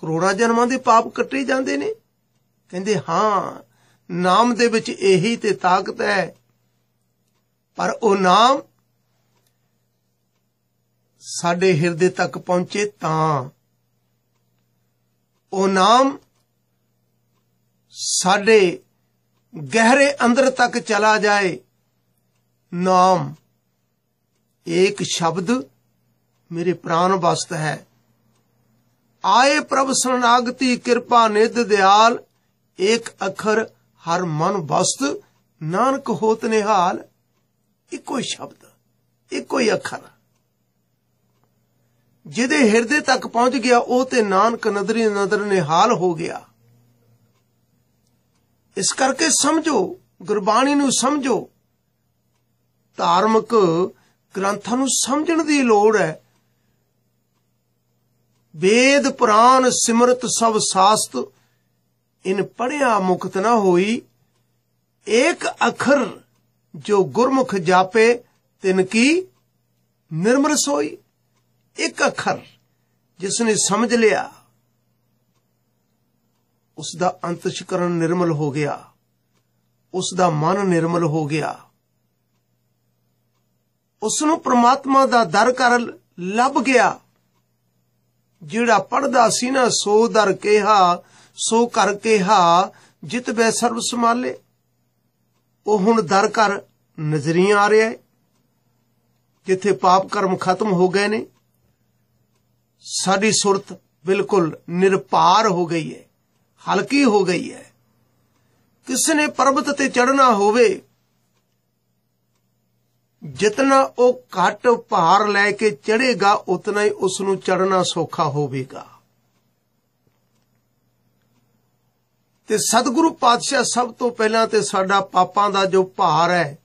ਕਰੋੜਾਂ ਜਨਮਾਂ ਦੇ ਪਾਪ ਕੱਟੇ ਜਾਂਦੇ ਨੇ ਕਹਿੰਦੇ ਹਾਂ ਨਾਮ ਦੇ ਵਿੱਚ ਇਹੀ ਤੇ ਤਾਕਤ ਹੈ ਪਰ ਉਹ ਨਾਮ ਸਾਡੇ ਹਿਰਦੇ ਤੱਕ ਪਹੁੰਚੇ ਤਾਂ ਉਹ ਨਾਮ ਸਾਡੇ ਗਹਿਰੇ ਅੰਦਰ ਤੱਕ ਚਲਾ ਜਾਏ ਨਾਮ ਇੱਕ ਸ਼ਬਦ ਮੇਰੇ ਪ੍ਰਾਨ ਵਸਤ ਹੈ ਆਏ ਪ੍ਰਭ ਸਰਨਾਗਤੀ ਕਿਰਪਾ ਨਿਧ ਦਿਆਲ ਇੱਕ ਅਖਰ ਹਰ ਮਨ ਵਸਤ ਨਾਨਕ ਹੋਤ ਨਿਹਾਲ ਇੱਕੋ ਸ਼ਬਦ ਇੱਕੋ ਹੀ ਅੱਖਰ ਜਿਹਦੇ ਹਿਰਦੇ ਤੱਕ ਪਹੁੰਚ ਗਿਆ ਉਹ ਤੇ ਨਾਨਕ ਨਦਰੀ ਨਦਰ ਨਿਹਾਲ ਹੋ ਗਿਆ ਇਸ ਕਰਕੇ ਸਮਝੋ ਗੁਰਬਾਣੀ ਨੂੰ ਸਮਝੋ ਧਾਰਮਿਕ ਗ੍ਰੰਥਾਂ ਨੂੰ ਸਮਝਣ ਦੀ ਲੋੜ ਹੈ ਵੇਦ ਪੁਰਾਨ ਸਿਮਰਤ ਸਭ ਸਾਸਤ ਇਨ ਪੜਿਆ ਮੁਕਤ ਨਾ ਹੋਈ ਏਕ ਅਖਰ ਜੋ ਗੁਰਮੁਖ ਜਾਪੇ ਤਿਨ ਕੀ ਨਿਰਮਲ ਸੋਈ ਇੱਕ ਅੱਖਰ ਜਿਸ ਨੇ ਸਮਝ ਲਿਆ ਉਸ ਦਾ ਅੰਤਸ਼ਕਰਨ ਨਿਰਮਲ ਹੋ ਗਿਆ ਉਸ ਦਾ ਮਨ ਨਿਰਮਲ ਹੋ ਗਿਆ ਉਸ ਨੂੰ ਪ੍ਰਮਾਤਮਾ ਦਾ ਦਰ ਕਰ ਲੱਭ ਗਿਆ ਜਿਹੜਾ ਪੜਦਾ ਸੀ ਨਾ ਸੋ ਦਰ ਕਿਹਾ ਸੋ ਕਰ ਕਿਹਾ ਜਿਤ ਬੈ ਸਰਬ ਸਮਾਲੇ ਉਹ ਹੁਣ ਦਰ ਕਰ ਨਜ਼ਰੀਆਂ ਆ ਰਿਹਾ ਹੈ ਜਿੱਥੇ ਪਾਪ ਕਰਮ ਖਤਮ ਹੋ ਗਏ ਨੇ ਸਾਡੀ ਸੁਰਤ ਬਿਲਕੁਲ ਨਿਰਪਾਰ ਹੋ ਗਈ ਹੈ ਹਲਕੀ ਹੋ ਗਈ ਹੈ ਕਿਸ ਨੇ ਪਰਬਤ ਤੇ ਚੜਨਾ ਹੋਵੇ ਜਿਤਨਾ ਉਹ ਘਟ ਭਾਰ ਲੈ ਕੇ ਚੜੇਗਾ ਉਤਨਾ ਹੀ ਉਸ ਨੂੰ ਚੜਨਾ ਸੌਖਾ ਹੋਵੇਗਾ ਤੇ ਸਤਿਗੁਰੂ ਪਾਤਸ਼ਾਹ ਸਭ ਤੋਂ ਪਹਿਲਾਂ ਤੇ ਸਾਡਾ ਪਾਪਾਂ ਦਾ ਜੋ ਭਾਰ ਹੈ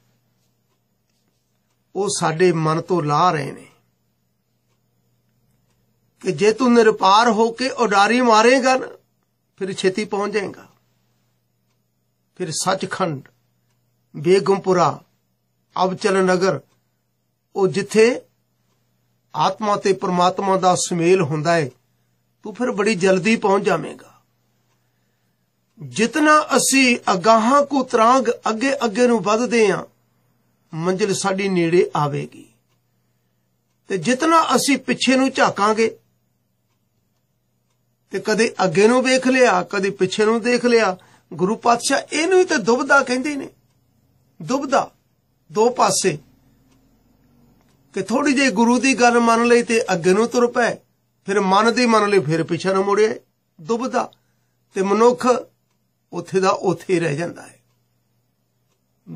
ਉਹ ਸਾਡੇ ਮਨ ਤੋਂ ਲਾ ਰਹੇ ਨੇ ਕਿ ਜੇ ਤੂੰ ਨਿਰਪਾਰ ਹੋ ਕੇ ਉਡਾਰੀ ਮਾਰੇਗਾ ਨਾ ਫਿਰ ਛੇਤੀ ਪਹੁੰਚ ਜਾਏਗਾ ਫਿਰ ਸੱਚਖੰਡ ਬੇਗਮਪੁਰਾ ਅਬਚਲ ਨਗਰ ਉਹ ਜਿੱਥੇ ਆਤਮਾ ਤੇ ਪਰਮਾਤਮਾ ਦਾ ਸੁਮੇਲ ਹੁੰਦਾ ਏ ਤੂੰ ਫਿਰ ਬੜੀ ਜਲਦੀ ਪਹੁੰਚ ਜਾਵੇਂਗਾ ਜਿਤਨਾ ਅਸੀਂ ਅਗਾਹਾਂ ਕੋ ਤਰਾਂਗ ਅੱਗੇ ਅੱਗੇ ਨੂੰ ਵੱਧਦੇ ਆਂ ਮੰਜ਼ਿਲ ਸਾਡੀ ਨੇੜੇ ਆਵੇਗੀ ਤੇ ਜਿਤਨਾ ਅਸੀਂ ਪਿੱਛੇ ਨੂੰ ਝਾਕਾਂਗੇ ਤੇ ਕਦੇ ਅੱਗੇ ਨੂੰ ਵੇਖ ਲਿਆ ਕਦੇ ਪਿੱਛੇ ਨੂੰ ਦੇਖ ਲਿਆ ਗੁਰੂ ਪਾਤਸ਼ਾਹ ਇਹਨੂੰ ਹੀ ਤੇ ਦੁਬਦਾ ਕਹਿੰਦੇ ਨੇ ਦੁਬਦਾ ਦੋ ਪਾਸੇ ਕਿ ਥੋੜੀ ਜਿਹੀ ਗੁਰੂ ਦੀ ਗੱਲ ਮੰਨ ਲਈ ਤੇ ਅੱਗੇ ਨੂੰ ਤੁਰ ਪਏ ਫਿਰ ਮਨ ਦੀ ਮੰਨ ਲਈ ਫਿਰ ਪਿੱਛੇ ਨੂੰ ਮੁੜੇ ਦੁਬਦਾ ਤੇ ਮਨੁੱਖ ਉੱਥੇ ਦਾ ਉੱਥੇ ਹੀ ਰਹਿ ਜਾਂਦਾ ਹੈ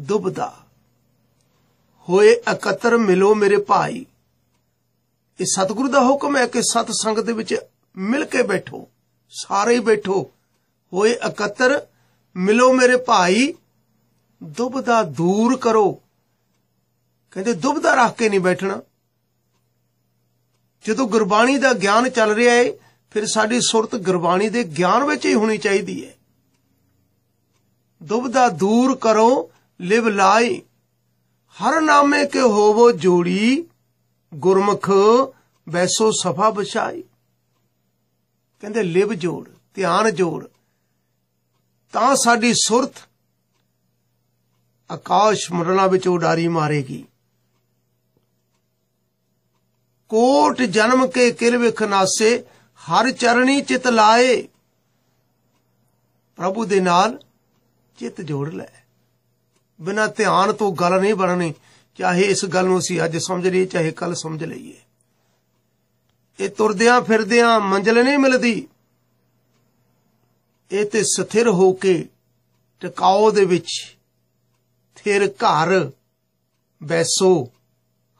ਦੁਬਦਾ ਹੋਏ ਇਕੱਤਰ ਮਿਲੋ ਮੇਰੇ ਭਾਈ ਇਹ ਸਤਿਗੁਰੂ ਦਾ ਹੁਕਮ ਹੈ ਕਿ ਸਤ ਸੰਗਤ ਦੇ ਵਿੱਚ ਮਿਲ ਕੇ ਬੈਠੋ ਸਾਰੇ ਬੈਠੋ ਹੋਏ ਇਕੱਤਰ ਮਿਲੋ ਮੇਰੇ ਭਾਈ ਦੁਬਦਾ ਦੂਰ ਕਰੋ ਕਹਿੰਦੇ ਦੁਬਦਾ ਰੱਖ ਕੇ ਨਹੀਂ ਬੈਠਣਾ ਜਦੋਂ ਗੁਰਬਾਣੀ ਦਾ ਗਿਆਨ ਚੱਲ ਰਿਹਾ ਏ ਫਿਰ ਸਾਡੀ ਸੁਰਤ ਗੁਰਬਾਣੀ ਦੇ ਗਿਆਨ ਵਿੱਚ ਹੀ ਹੋਣੀ ਚਾਹੀਦੀ ਹੈ ਦੁਬਦਾ ਦੂਰ ਕਰੋ ਲਿਵ ਲਾਈ ਹਰ ਨਾਮੇ ਕੇ ਹੋਵੋ ਜੋੜੀ ਗੁਰਮਖ ਵੈਸੋ ਸਫਾ ਬਚਾਈ ਕਹਿੰਦੇ ਲਿਵ ਜੋੜ ਧਿਆਨ ਜੋੜ ਤਾਂ ਸਾਡੀ ਸੁਰਤ ਆਕਾਸ਼ ਮੰਡਲਾਂ ਵਿੱਚ ਉਡਾਰੀ ਮਾਰੇਗੀ ਕੋਟ ਜਨਮ ਕੇ ਕਿਲ ਵਿਖਨਾਸੇ ਹਰ ਚਰਣੀ ਚਿਤ ਲਾਏ ਪ੍ਰਭੂ ਦੇ ਨਾਲ ਚਿਤ ਜੋੜ ਲੈ ਬਿਨਾ ਧਿਆਨ ਤੋਂ ਗੱਲ ਨਹੀਂ ਬਣਨੀ ਚਾਹੇ ਇਸ ਗੱਲ ਨੂੰ ਅਸੀਂ ਅੱਜ ਸਮਝ ਲਈਏ ਚਾਹੇ ਕੱਲ ਸਮਝ ਲਈਏ ਇਹ ਤੁਰਦਿਆਂ ਫਿਰਦਿਆਂ ਮੰਜ਼ਲ ਨਹੀਂ ਮਿਲਦੀ ਇਹ ਤੇ ਸਥਿਰ ਹੋ ਕੇ ਟਿਕਾਓ ਦੇ ਵਿੱਚ ਫਿਰ ਘਰ ਬੈਸੋ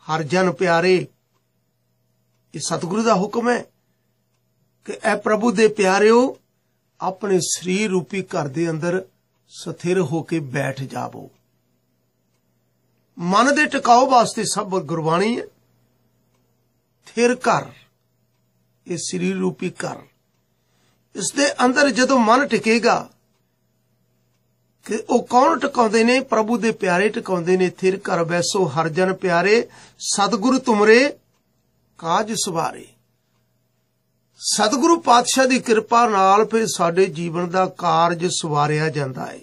ਹਰ ਜਨ ਪਿਆਰੇ ਇਹ ਸਤਿਗੁਰੂ ਦਾ ਹੁਕਮ ਹੈ ਕਿ ਐ ਪ੍ਰਭੂ ਦੇ ਪਿਆਰਿਓ ਆਪਣੇ ਸਰੀਰ ਰੂਪੀ ਘਰ ਦੇ ਅੰਦਰ ਸਥਿਰ ਹੋ ਕੇ ਬੈਠ ਜਾਵੋ ਮਨ ਦੇ ਟਿਕਾਓ ਵਾਸਤੇ ਸਭ ਗੁਰਬਾਣੀ ਹੈ ਫਿਰ ਘਰ ਇਹ ਸਰੀਰ ਰੂਪੀ ਘਰ ਇਸ ਦੇ ਅੰਦਰ ਜਦੋਂ ਮਨ ਟਿਕੇਗਾ ਕਿ ਉਹ ਕੌਣ ਟਿਕਾਉਂਦੇ ਨੇ ਪ੍ਰਭੂ ਦੇ ਪਿਆਰੇ ਟਿਕਾਉਂਦੇ ਨੇ ਥਿਰ ਘਰ ਬੈਸੋ ਹਰ ਜਨ ਪਿਆਰੇ ਸਤਿਗੁਰੂ ਤੁਮਰੇ ਕਾਜ ਸੁਭਾਰੇ ਸਤਿਗੁਰੂ ਪਾਤਸ਼ਾਹ ਦੀ ਕਿਰਪਾ ਨਾਲ ਫਿਰ ਸਾਡੇ ਜੀਵਨ ਦਾ ਕਾਰਜ ਸੁਵਾਰਿਆ ਜਾਂਦਾ ਹੈ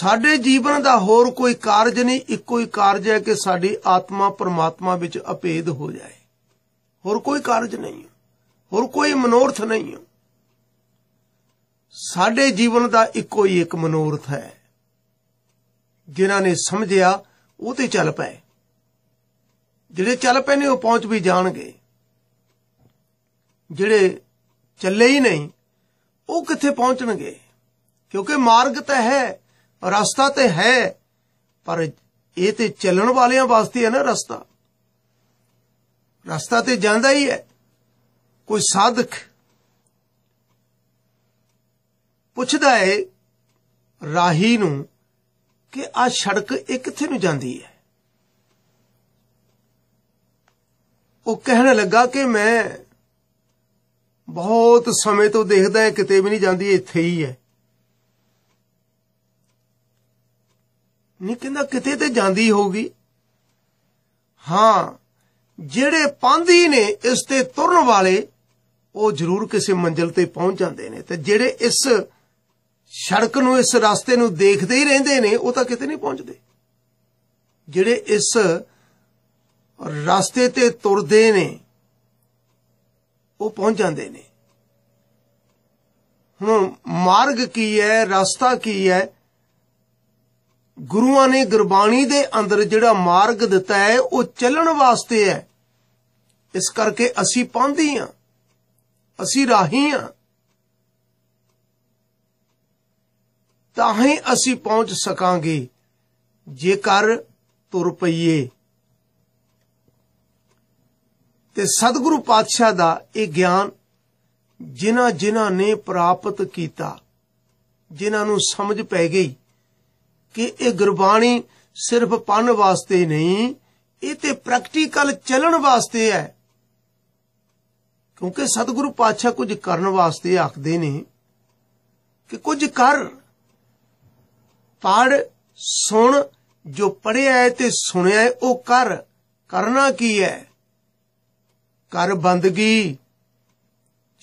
ਸਾਡੇ ਜੀਵਨ ਦਾ ਹੋਰ ਕੋਈ ਕਾਰਜ ਨਹੀਂ ਇੱਕੋ ਹੀ ਕਾਰਜ ਹੈ ਕਿ ਸਾਡੀ ਆਤਮਾ ਪਰਮਾਤਮਾ ਵਿੱਚ ਅਪੇਧ ਹੋ ਜਾਏ ਹੋਰ ਕੋਈ ਕਾਰਜ ਨਹੀਂ ਹੋਰ ਕੋਈ ਮਨੋਰਥ ਨਹੀਂ ਸਾਡੇ ਜੀਵਨ ਦਾ ਇੱਕੋ ਹੀ ਇੱਕ ਮਨੋਰਥ ਹੈ ਜਿਨ੍ਹਾਂ ਨੇ ਸਮਝਿਆ ਉਹ ਤੇ ਚੱਲ ਪਏ ਜਿਹੜੇ ਚੱਲ ਪਏ ਨੇ ਉਹ ਪਹੁੰਚ ਵੀ ਜਾਣਗੇ ਜਿਹੜੇ ਚੱਲੇ ਹੀ ਨਹੀਂ ਉਹ ਕਿੱਥੇ ਪਹੁੰਚਣਗੇ ਕਿਉਂਕਿ ਮਾਰਗ ਤਾਂ ਹੈ ਰਸਤਾ ਤੇ ਹੈ ਪਰ ਇਹ ਤੇ ਚੱਲਣ ਵਾਲਿਆਂ ਵਾਸਤੇ ਹੈ ਨਾ ਰਸਤਾ ਰਸਤਾ ਤੇ ਜਾਂਦਾ ਹੀ ਹੈ ਕੋਈ ਸਾਧਕ ਪੁੱਛਦਾ ਹੈ ਰਾਹੀ ਨੂੰ ਕਿ ਆ ਸੜਕ ਇਹ ਕਿੱਥੇ ਨੂੰ ਜਾਂਦੀ ਹੈ ਉਹ ਕਹਿਣ ਲੱਗਾ ਕਿ ਮੈਂ ਬਹੁਤ ਸਮੇਂ ਤੋਂ ਦੇਖਦਾ ਹਾਂ ਕਿਤੇ ਵੀ ਨਹੀਂ ਜਾਂਦੀ ਇੱਥੇ ਹੀ ਹੈ ਨਹੀਂ ਕਹਿੰਦਾ ਕਿਤੇ ਤੇ ਜਾਂਦੀ ਹੋਗੀ ਹਾਂ ਜਿਹੜੇ ਪਾਂਦੀ ਨੇ ਇਸ ਤੇ ਤੁਰਨ ਵਾਲੇ ਉਹ ਜ਼ਰੂਰ ਕਿਸੇ ਮੰਜ਼ਲ ਤੇ ਪਹੁੰਚ ਜਾਂਦੇ ਨੇ ਤੇ ਜਿਹੜੇ ਇਸ ਸੜਕ ਨੂੰ ਇਸ ਰਸਤੇ ਨੂੰ ਦੇਖਦੇ ਹੀ ਰਹਿੰਦੇ ਨੇ ਉਹ ਤਾਂ ਕਿਤੇ ਨਹੀਂ ਪਹੁੰਚਦੇ ਜਿਹੜੇ ਇਸ ਰਸਤੇ ਤੇ ਤੁਰਦੇ ਨੇ ਉਹ ਪਹੁੰਚ ਜਾਂਦੇ ਨੇ ਹੁਣ ਮਾਰਗ ਕੀ ਹੈ ਰਸਤਾ ਕੀ ਹੈ ਗੁਰੂਆਂ ਨੇ ਗੁਰਬਾਣੀ ਦੇ ਅੰਦਰ ਜਿਹੜਾ ਮਾਰਗ ਦਿੱਤਾ ਹੈ ਉਹ ਚੱਲਣ ਵਾਸਤੇ ਹੈ ਇਸ ਕਰਕੇ ਅਸੀਂ ਪਾਉਂਦੇ ਹਾਂ ਅਸੀਂ ਰਾਹੀ ਹਾਂ ਤਾਂ ਹੀ ਅਸੀਂ ਪਹੁੰਚ ਸਕਾਂਗੇ ਜੇਕਰ ਤੁਰ ਪਈਏ ਤੇ ਸਤਿਗੁਰੂ ਪਾਤਸ਼ਾਹ ਦਾ ਇਹ ਗਿਆਨ ਜਿਨ੍ਹਾਂ ਜਿਨ੍ਹਾਂ ਨੇ ਪ੍ਰਾਪਤ ਕੀਤਾ ਜਿਨ੍ਹਾਂ ਨੂੰ ਸਮਝ ਪੈ ਗਈ ਕਿ ਇਹ ਗੁਰਬਾਣੀ ਸਿਰਫ ਪੰਨ ਵਾਸਤੇ ਨਹੀਂ ਇਹ ਤੇ ਪ੍ਰੈਕਟੀਕਲ ਚੱਲਣ ਵਾਸਤੇ ਹੈ ਕਿਉਂਕਿ ਸਤਿਗੁਰੂ ਪਾਤਸ਼ਾਹ ਕੁਝ ਕਰਨ ਵਾਸਤੇ ਆਖਦੇ ਨੇ ਕਿ ਕੁਝ ਕਰ ਪੜ ਸੁਣ ਜੋ ਪੜਿਆ ਹੈ ਤੇ ਸੁਣਿਆ ਹੈ ਉਹ ਕਰ ਕਰਨਾ ਕੀ ਹੈ ਕਰ ਬੰਦਗੀ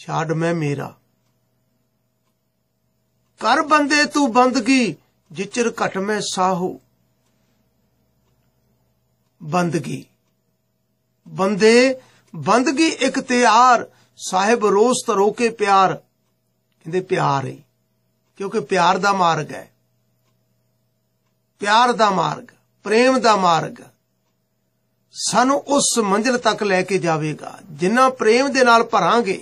ਛਾੜ ਮੈਂ ਮੇਰਾ ਕਰ ਬੰਦੇ ਤੂੰ ਬੰਦਗੀ ਜਿਚਰ ਮੈਂ ਸਾਹੂ ਬੰਦਗੀ ਬੰਦੇ ਬੰਦਗੀ ਤਿਆਰ ਸਾਹਿਬ ਰੋਸ ਕੇ ਪਿਆਰ ਕਹਿੰਦੇ ਪਿਆਰ ਹੈ ਕਿਉਂਕਿ ਪਿਆਰ ਦਾ ਮਾਰਗ ਹੈ ਪਿਆਰ ਦਾ ਮਾਰਗ ਪ੍ਰੇਮ ਦਾ ਮਾਰਗ ਸਾਨੂੰ ਉਸ ਮੰਜ਼ਿਲ ਤੱਕ ਲੈ ਕੇ ਜਾਵੇਗਾ ਜਿੰਨਾ ਪ੍ਰੇਮ ਦੇ ਨਾਲ ਭਰਾਂਗੇ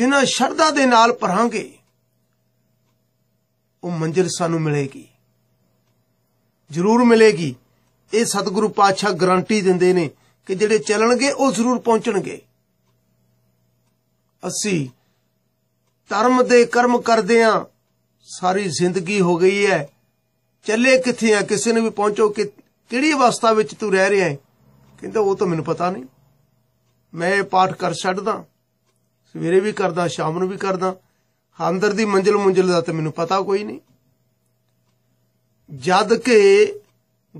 ਜਿੰਨਾ ਸ਼ਰਧਾ ਦੇ ਨਾਲ ਭਰਾਂਗੇ ਉਹ ਮੰਜ਼ਿਲ ਸਾਨੂੰ ਮਿਲੇਗੀ ਜ਼ਰੂਰ ਮਿਲੇਗੀ ਇਹ ਸਤਿਗੁਰੂ ਪਾਤਸ਼ਾਹ ਗਾਰੰਟੀ ਦਿੰਦੇ ਨੇ ਕਿ ਜਿਹੜੇ ਚੱਲਣਗੇ ਉਹ ਜ਼ਰੂਰ ਪਹੁੰਚਣਗੇ ਅਸੀਂ ਧਰਮ ਦੇ ਕਰਮ ਕਰਦੇ ਆ ਸਾਰੀ ਜ਼ਿੰਦਗੀ ਹੋ ਗਈ ਹੈ ਚੱਲੇ ਕਿੱਥੇ ਆ ਕਿਸੇ ਨੇ ਵੀ ਪਹੁੰਚੋ ਕਿ ਕਿਹੜੀ ਅਵਸਥਾ ਵਿੱਚ ਤੂੰ ਰਹਿ ਰਿਹਾ ਹੈ ਕਹਿੰਦਾ ਉਹ ਤਾਂ ਮੈਨੂੰ ਪਤਾ ਨਹੀਂ ਮੈਂ ਇਹ ਪਾਠ ਕਰ ਛੱਡਦਾ ਸਵੇਰੇ ਵੀ ਕਰਦਾ ਸ਼ਾਮ ਨੂੰ ਵੀ ਕਰਦਾ ਅੰਦਰ ਦੀ ਮੰਜ਼ਲ ਮੁੰਜ਼ਲ ਦਾ ਤੇ ਮੈਨੂੰ ਪਤਾ ਕੋਈ ਨਹੀਂ ਜਦ ਕਿ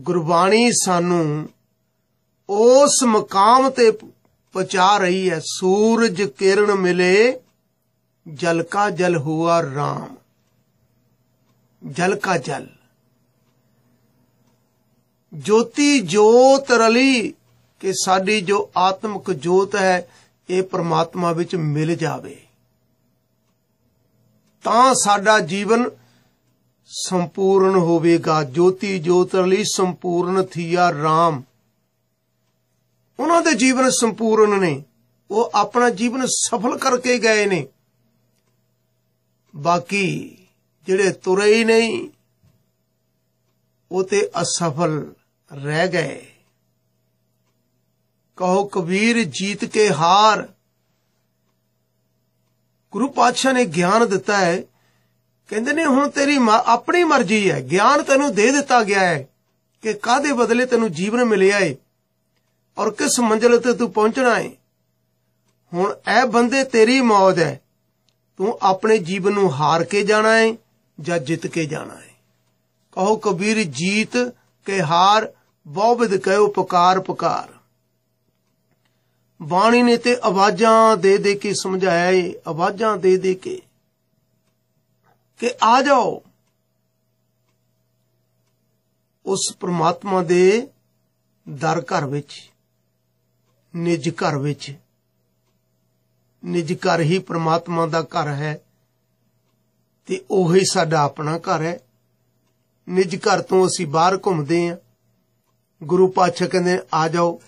ਗੁਰਬਾਣੀ ਸਾਨੂੰ ਉਸ ਮਕਾਮ ਤੇ ਪਹੁੰਚਾ ਰਹੀ ਹੈ ਸੂਰਜ ਕਿਰਨ ਮਿਲੇ ਜਲ ਕਾ ਜਲ ਹੁਆ ਰਾਮ ਜਲ ਕਾ ਜਲ ਜੋਤੀ ਜੋਤ ਰਲੀ ਕਿ ਸਾਡੀ ਜੋ ਆਤਮਿਕ ਜੋਤ ਹੈ ਇਹ ਪਰਮਾਤਮਾ ਵਿੱਚ ਮਿਲ ਜਾਵੇ ਤਾਂ ਸਾਡਾ ਜੀਵਨ ਸੰਪੂਰਨ ਹੋਵੇਗਾ ਜੋਤੀ ਜੋਤਰਲੀ ਸੰਪੂਰਨ ਥੀਆ RAM ਉਹਨਾਂ ਦੇ ਜੀਵਨ ਸੰਪੂਰਨ ਨੇ ਉਹ ਆਪਣਾ ਜੀਵਨ ਸਫਲ ਕਰਕੇ ਗਏ ਨੇ ਬਾਕੀ ਜਿਹੜੇ ਤੁਰੇ ਹੀ ਨਹੀਂ ਉਹ ਤੇ ਅਸਫਲ ਰਹਿ ਗਏ ਕਹੋ ਕਬੀਰ ਜੀਤ ਕੇ ਹਾਰ ਗੁਰੂ ਪਾਤਸ਼ਾਹ ਨੇ ਗਿਆਨ ਦਿੱਤਾ ਹੈ ਕਹਿੰਦੇ ਨੇ ਹੁਣ ਤੇਰੀ ਆਪਣੀ ਮਰਜ਼ੀ ਹੈ ਗਿਆਨ ਤੈਨੂੰ ਦੇ ਦਿੱਤਾ ਗਿਆ ਹੈ ਕਿ ਕਾਦੇ ਬਦਲੇ ਤੈਨੂੰ ਜੀਵਨ ਮਿਲਿਆ ਹੈ ਔਰ ਕਿਸ ਮੰਜ਼ਲ ਤੇ ਤੂੰ ਪਹੁੰਚਣਾ ਹੈ ਹੁਣ ਇਹ ਬੰਦੇ ਤੇਰੀ ਮੌਤ ਹੈ ਤੂੰ ਆਪਣੇ ਜੀਵਨ ਨੂੰ ਹਾਰ ਕੇ ਜਾਣਾ ਹੈ ਜਾਂ ਜਿੱਤ ਕੇ ਜਾਣਾ ਹੈ ਕਹੋ ਕਬੀਰ ਜੀਤ ਕੇ ਹਾਰ ਬਹੁ ਵਿਦ ਕਹਿਓ ਪੁਕਾਰ ਪੁਕਾਰ ਬਾਣੀ ਨੇ ਤੇ ਆਵਾਜ਼ਾਂ ਦੇ ਦੇ ਕੇ ਸਮਝਾਇਆ ਏ ਆਵਾਜ਼ਾਂ ਦੇ ਦੇ ਕੇ ਕਿ ਆ ਜਾਓ ਉਸ ਪ੍ਰਮਾਤਮਾ ਦੇ ਦਰ ਘਰ ਵਿੱਚ ਨਿਜ ਘਰ ਵਿੱਚ ਨਿਜ ਘਰ ਹੀ ਪ੍ਰਮਾਤਮਾ ਦਾ ਘਰ ਹੈ ਤੇ ਉਹੀ ਸਾਡਾ ਆਪਣਾ ਘਰ ਹੈ ਨਿਜ ਘਰ ਤੋਂ ਅਸੀਂ ਬਾਹਰ ਘੁੰਮਦੇ ਆ ਗੁਰੂ ਪਾਤਸ਼ਾਹ ਕਹਿੰਦੇ ਆ ਜਾਓ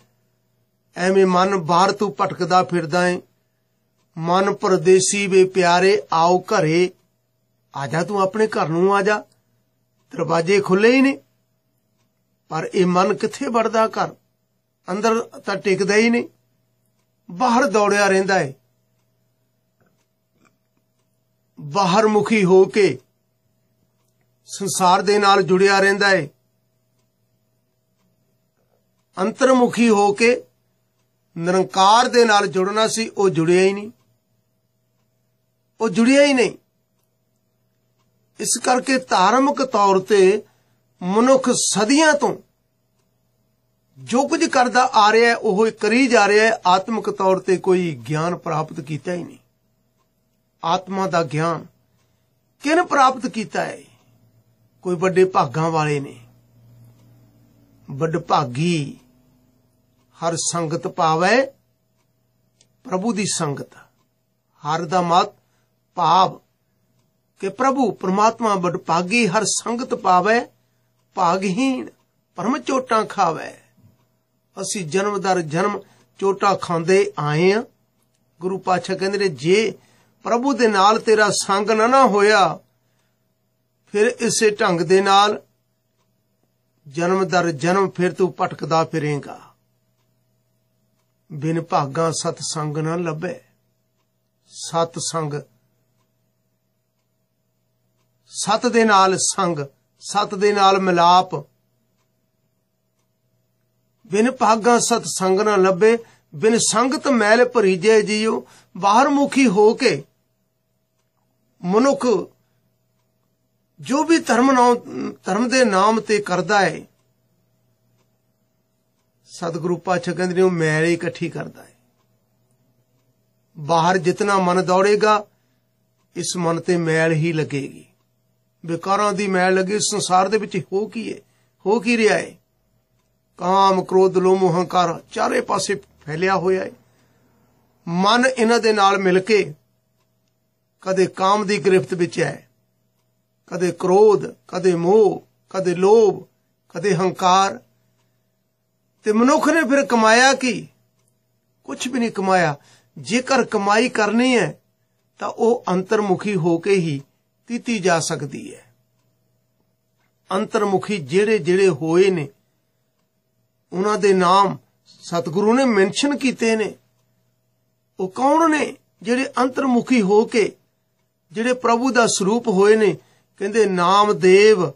ਐਵੇਂ ਮਨ ਬਾਹਰ ਤੋਂ ਭਟਕਦਾ ਫਿਰਦਾ ਏ ਮਨ ਪਰਦੇਸੀ ਵੇ ਪਿਆਰੇ ਆਓ ਘਰੇ ਆ ਜਾ ਤੂੰ ਆਪਣੇ ਘਰ ਨੂੰ ਆ ਜਾ ਦਰਵਾਜ਼ੇ ਖੁੱਲੇ ਹੀ ਨੇ ਪਰ ਇਹ ਮਨ ਕਿੱਥੇ ਵੜਦਾ ਘਰ ਅੰਦਰ ਤਾਂ ਟਿਕਦਾ ਹੀ ਨਹੀਂ ਬਾਹਰ ਦੌੜਿਆ ਰਹਿੰਦਾ ਏ ਬਾਹਰ ਮੁਖੀ ਹੋ ਕੇ ਸੰਸਾਰ ਦੇ ਨਾਲ ਜੁੜਿਆ ਰਹਿੰਦਾ ਏ ਅੰਤਰਮੁਖੀ ਹੋ ਕੇ ਨਿਰੰਕਾਰ ਦੇ ਨਾਲ ਜੁੜਨਾ ਸੀ ਉਹ ਜੁੜਿਆ ਹੀ ਨਹੀਂ ਉਹ ਜੁੜਿਆ ਹੀ ਨਹੀਂ ਇਸ ਕਰਕੇ ਧਾਰਮਿਕ ਤੌਰ ਤੇ ਮਨੁੱਖ ਸਦੀਆਂ ਤੋਂ ਜੋ ਕੁਝ ਕਰਦਾ ਆ ਰਿਹਾ ਹੈ ਉਹ ਕਰੀ ਜਾ ਰਿਹਾ ਹੈ ਆਤਮਿਕ ਤੌਰ ਤੇ ਕੋਈ ਗਿਆਨ ਪ੍ਰਾਪਤ ਕੀਤਾ ਹੀ ਨਹੀਂ ਆਤਮਾ ਦਾ ਗਿਆਨ ਕਿਨ ਪ੍ਰਾਪਤ ਕੀਤਾ ਹੈ ਕੋਈ ਵੱਡੇ ਭਾਗਾਂ ਵਾਲੇ ਨੇ ਵੱਡ ਭਾਗੀ ਹਰ ਸੰਗਤ ਪਾਵੇ ਪ੍ਰਭੂ ਦੀ ਸੰਗਤ ਹਰ ਦਾ ਮਤ ਭਾਵ ਕਿ ਪ੍ਰਭੂ ਪ੍ਰਮਾਤਮਾ ਭਾਗੀ ਹਰ ਸੰਗਤ ਪਾਵੇ ਭਾਗਹੀਣ ਪਰਮ ਚੋਟਾਂ ਖਾਵੇ ਅਸੀਂ ਜਨਮ ਦਰ ਜਨਮ ਚੋਟਾ ਖਾਂਦੇ ਆਏ ਆ ਗੁਰੂ ਪਾਤਸ਼ਾਹ ਕਹਿੰਦੇ ਨੇ ਜੇ ਪ੍ਰਭੂ ਦੇ ਨਾਲ ਤੇਰਾ ਸੰਗ ਨਾ ਨਾ ਹੋਇਆ ਫਿਰ ਇਸੇ ਢੰਗ ਦੇ ਨਾਲ ਜਨਮ ਦਰ ਜਨਮ ਫਿਰ ਤੂੰ ਭਟਕਦਾ ਫਿਰੇਗਾ ਬਿਨ ਭਾਗਾ ਸਤ ਸੰਗ ਨਾ ਲੱਭੇ ਸਤ ਸੰਗ ਸਤ ਦੇ ਨਾਲ ਸੰਗ ਸਤ ਦੇ ਨਾਲ ਮਿਲਾਪ ਬਿਨ ਭਾਗਾ ਸਤ ਸੰਗ ਨਾ ਲੱਭੇ ਬਿਨ ਸੰਗਤ ਮੈਲ ਭਰੀਜੇ ਜੀਉ ਬਾਹਰ ਮੁਖੀ ਹੋ ਕੇ ਮਨੁੱਖ ਜੋ ਵੀ ਧਰਮ ਨਾਮ ਧਰਮ ਦੇ ਨਾਮ ਤੇ ਕਰਦਾ ਹੈ ਸਤਿਗੁਰੂ ਪਾਤਸ਼ਾਹ ਕਹਿੰਦੇ ਨੇ ਉਹ ਮੈਲ ਇਕੱਠੀ ਕਰਦਾ ਹੈ ਬਾਹਰ ਜਿਤਨਾ ਮਨ ਦੌੜੇਗਾ ਇਸ ਮਨ ਤੇ ਮੈਲ ਹੀ ਲੱਗੇਗੀ ਵਿਕਾਰਾਂ ਦੀ ਮੈਲ ਲੱਗੇ ਸੰਸਾਰ ਦੇ ਵਿੱਚ ਹੋ ਕੀ ਹੈ ਹੋ ਕੀ ਰਿਹਾ ਹੈ ਕਾਮ ਕ੍ਰੋਧ ਲੋਭ ਹੰਕਾਰ ਚਾਰੇ ਪਾਸੇ ਫੈਲਿਆ ਹੋਇਆ ਹੈ ਮਨ ਇਹਨਾਂ ਦੇ ਨਾਲ ਮਿਲ ਕੇ ਕਦੇ ਕਾਮ ਦੀ ਗ੍ਰਿਫਤ ਵਿੱਚ ਹੈ ਕਦੇ ਕ੍ਰੋਧ ਕਦੇ ਮੋਹ ਕਦੇ ਲੋਭ ਕਦੇ ਹੰਕਾਰ ਤੇ ਮਨੁੱਖ ਨੇ ਫਿਰ ਕਮਾਇਆ ਕੀ ਕੁਝ ਵੀ ਨਹੀਂ ਕਮਾਇਆ ਜੇਕਰ ਕਮਾਈ ਕਰਨੀ ਹੈ ਤਾਂ ਉਹ ਅੰਤਰਮੁਖੀ ਹੋ ਕੇ ਹੀ ਕੀਤੀ ਜਾ ਸਕਦੀ ਹੈ ਅੰਤਰਮੁਖੀ ਜਿਹੜੇ ਜਿਹੜੇ ਹੋਏ ਨੇ ਉਹਨਾਂ ਦੇ ਨਾਮ ਸਤਿਗੁਰੂ ਨੇ ਮੈਂਸ਼ਨ ਕੀਤੇ ਨੇ ਉਹ ਕੌਣ ਨੇ ਜਿਹੜੇ ਅੰਤਰਮੁਖੀ ਹੋ ਕੇ ਜਿਹੜੇ ਪ੍ਰਭੂ ਦਾ ਸਰੂਪ ਹੋਏ ਨੇ ਕਹਿੰਦੇ ਨਾਮਦੇਵ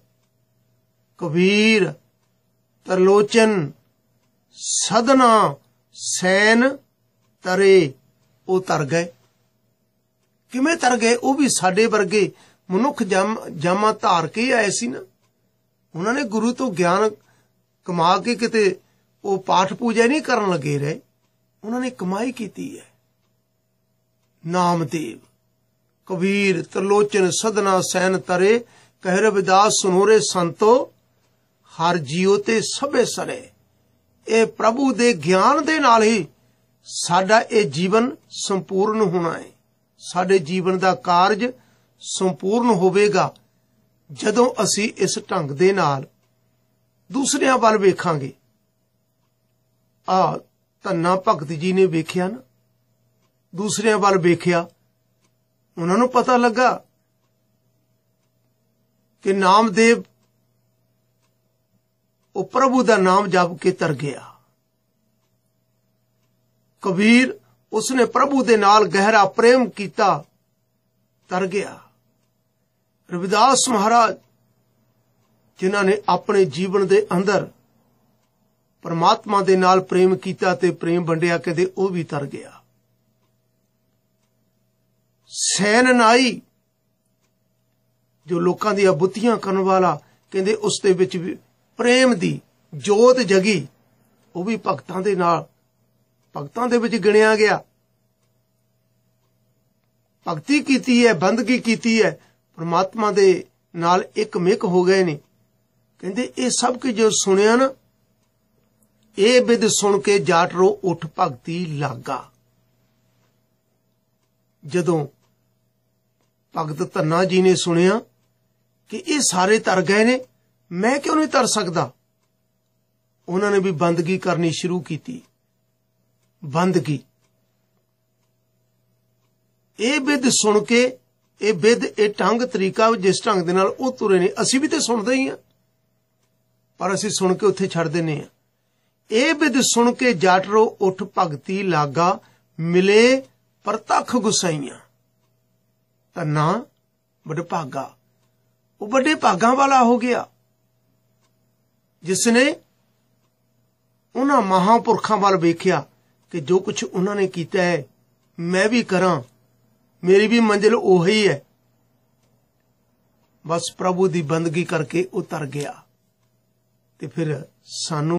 ਕਬੀਰ ਤਰਲੋਚਨ ਸਦਨਾ ਸੈਨ ਤਰੇ ਉਹ ਤਰ ਗਏ ਕਿਵੇਂ ਤਰ ਗਏ ਉਹ ਵੀ ਸਾਡੇ ਵਰਗੇ ਮਨੁੱਖ ਜਾਮਾ ਧਾਰ ਕੇ ਆਏ ਸੀ ਨਾ ਉਹਨਾਂ ਨੇ ਗੁਰੂ ਤੋਂ ਗਿਆਨ ਕਮਾ ਕੇ ਕਿਤੇ ਉਹ ਪਾਠ ਪੂਜਾ ਨਹੀਂ ਕਰਨ ਲੱਗੇ ਰਹੇ ਉਹਨਾਂ ਨੇ ਕਮਾਈ ਕੀਤੀ ਹੈ ਨਾਮਦੇਵ ਕਬੀਰ ਤਰਲੋਚਨ ਸਦਨਾ ਸੈਨ ਤਰੇ ਕਹਿ ਰਵਿਦਾਸ ਸੁਨੋਰੇ ਸੰਤੋ ਹਰ ਜੀਉ ਤੇ ਸਭੇ ਸਰੇ ਇਹ ਪ੍ਰਭੂ ਦੇ ਗਿਆਨ ਦੇ ਨਾਲ ਹੀ ਸਾਡਾ ਇਹ ਜੀਵਨ ਸੰਪੂਰਨ ਹੋਣਾ ਹੈ ਸਾਡੇ ਜੀਵਨ ਦਾ ਕਾਰਜ ਸੰਪੂਰਨ ਹੋਵੇਗਾ ਜਦੋਂ ਅਸੀਂ ਇਸ ਢੰਗ ਦੇ ਨਾਲ ਦੂਸਰਿਆਂ ਵੱਲ ਵੇਖਾਂਗੇ ਆ ਧੰਨਾ ਭਗਤ ਜੀ ਨੇ ਵੇਖਿਆ ਨਾ ਦੂਸਰਿਆਂ ਵੱਲ ਵੇਖਿਆ ਉਹਨਾਂ ਨੂੰ ਪਤਾ ਲੱਗਾ ਕਿ ਨਾਮਦੇਵ ਉਹ ਪ੍ਰਭੂ ਦਾ ਨਾਮ ਜਪ ਕੇ ਤਰ ਗਿਆ ਕਬੀਰ ਉਸਨੇ ਪ੍ਰਭੂ ਦੇ ਨਾਲ ਗਹਿਰਾ ਪ੍ਰੇਮ ਕੀਤਾ ਤਰ ਗਿਆ ਰਵਿਦਾਸ ਮਹਾਰਾਜ ਜਿਨ੍ਹਾਂ ਨੇ ਆਪਣੇ ਜੀਵਨ ਦੇ ਅੰਦਰ ਪਰਮਾਤਮਾ ਦੇ ਨਾਲ ਪ੍ਰੇਮ ਕੀਤਾ ਤੇ ਪ੍ਰੇਮ ਵੰਡਿਆ ਕਦੇ ਉਹ ਵੀ ਤਰ ਗਿਆ ਸੈਨ ਨਾਈ ਜੋ ਲੋਕਾਂ ਦੀਆਂ ਬੁੱਤੀਆਂ ਕਰਨ ਵਾਲਾ ਕਹਿੰਦੇ ਉਸ ਦੇ ਵਿੱਚ ਵੀ ਪ੍ਰੇਮ ਦੀ ਜੋਤ ਜਗੀ ਉਹ ਵੀ ਭਗਤਾਂ ਦੇ ਨਾਲ ਭਗਤਾਂ ਦੇ ਵਿੱਚ ਗਿਣਿਆ ਗਿਆ ਭਗਤੀ ਕੀਤੀ ਹੈ ਬੰਦਗੀ ਕੀਤੀ ਹੈ ਪ੍ਰਮਾਤਮਾ ਦੇ ਨਾਲ ਇੱਕ ਮਿਕ ਹੋ ਗਏ ਨੇ ਕਹਿੰਦੇ ਇਹ ਸਭ ਕੁਝ ਜੋ ਸੁਣਿਆ ਨਾ ਇਹ ਵਿਦ ਸੁਣ ਕੇ ਜਾਟਰੋ ਉੱਠ ਭਗਤੀ ਲਾਗਾ ਜਦੋਂ ਭਗਤ ਧੰਨਾ ਜੀ ਨੇ ਸੁਣਿਆ ਕਿ ਇਹ ਸਾਰੇ ਤਰ ਗਏ ਨੇ ਮੈਂ ਕਿਉਂ ਨਹੀਂ ਧਰ ਸਕਦਾ ਉਹਨਾਂ ਨੇ ਵੀ ਬੰਦਗੀ ਕਰਨੀ ਸ਼ੁਰੂ ਕੀਤੀ ਬੰਦਗੀ ਇਹ ਵਿਦ ਸੁਣ ਕੇ ਇਹ ਵਿਦ ਇਹ ਢੰਗ ਤਰੀਕਾ ਜਿਸ ਢੰਗ ਦੇ ਨਾਲ ਉਹ ਤੁਰੇ ਨੇ ਅਸੀਂ ਵੀ ਤੇ ਸੁਣਦੇ ਹੀ ਆ ਪਰ ਅਸੀਂ ਸੁਣ ਕੇ ਉੱਥੇ ਛੱਡ ਦਿੰਨੇ ਆ ਇਹ ਵਿਦ ਸੁਣ ਕੇ ਜਾਟਰੋ ਉੱਠ ਭਗਤੀ ਲਾਗਾ ਮਿਲੇ ਪ੍ਰਤੱਖ ਗੁਸਾਈਆਂ ਤਾਂ ਨਾ ਬੜੇ ਭਾਗਾ ਉਹ ਵੱਡੇ ਭਾਗਾ ਵਾਲਾ ਹੋ ਗਿਆ ਜਿਸ ਨੇ ਉਹਨਾਂ ਮਹਾਪੁਰਖਾਂ ਵੱਲ ਵੇਖਿਆ ਕਿ ਜੋ ਕੁਝ ਉਹਨਾਂ ਨੇ ਕੀਤਾ ਹੈ ਮੈਂ ਵੀ ਕਰਾਂ ਮੇਰੀ ਵੀ ਮੰਜ਼ਿਲ ਉਹੀ ਹੈ ਬਸ ਪ੍ਰਭੂ ਦੀ ਬੰਦਗੀ ਕਰਕੇ ਉਤਰ ਗਿਆ ਤੇ ਫਿਰ ਸਾਨੂੰ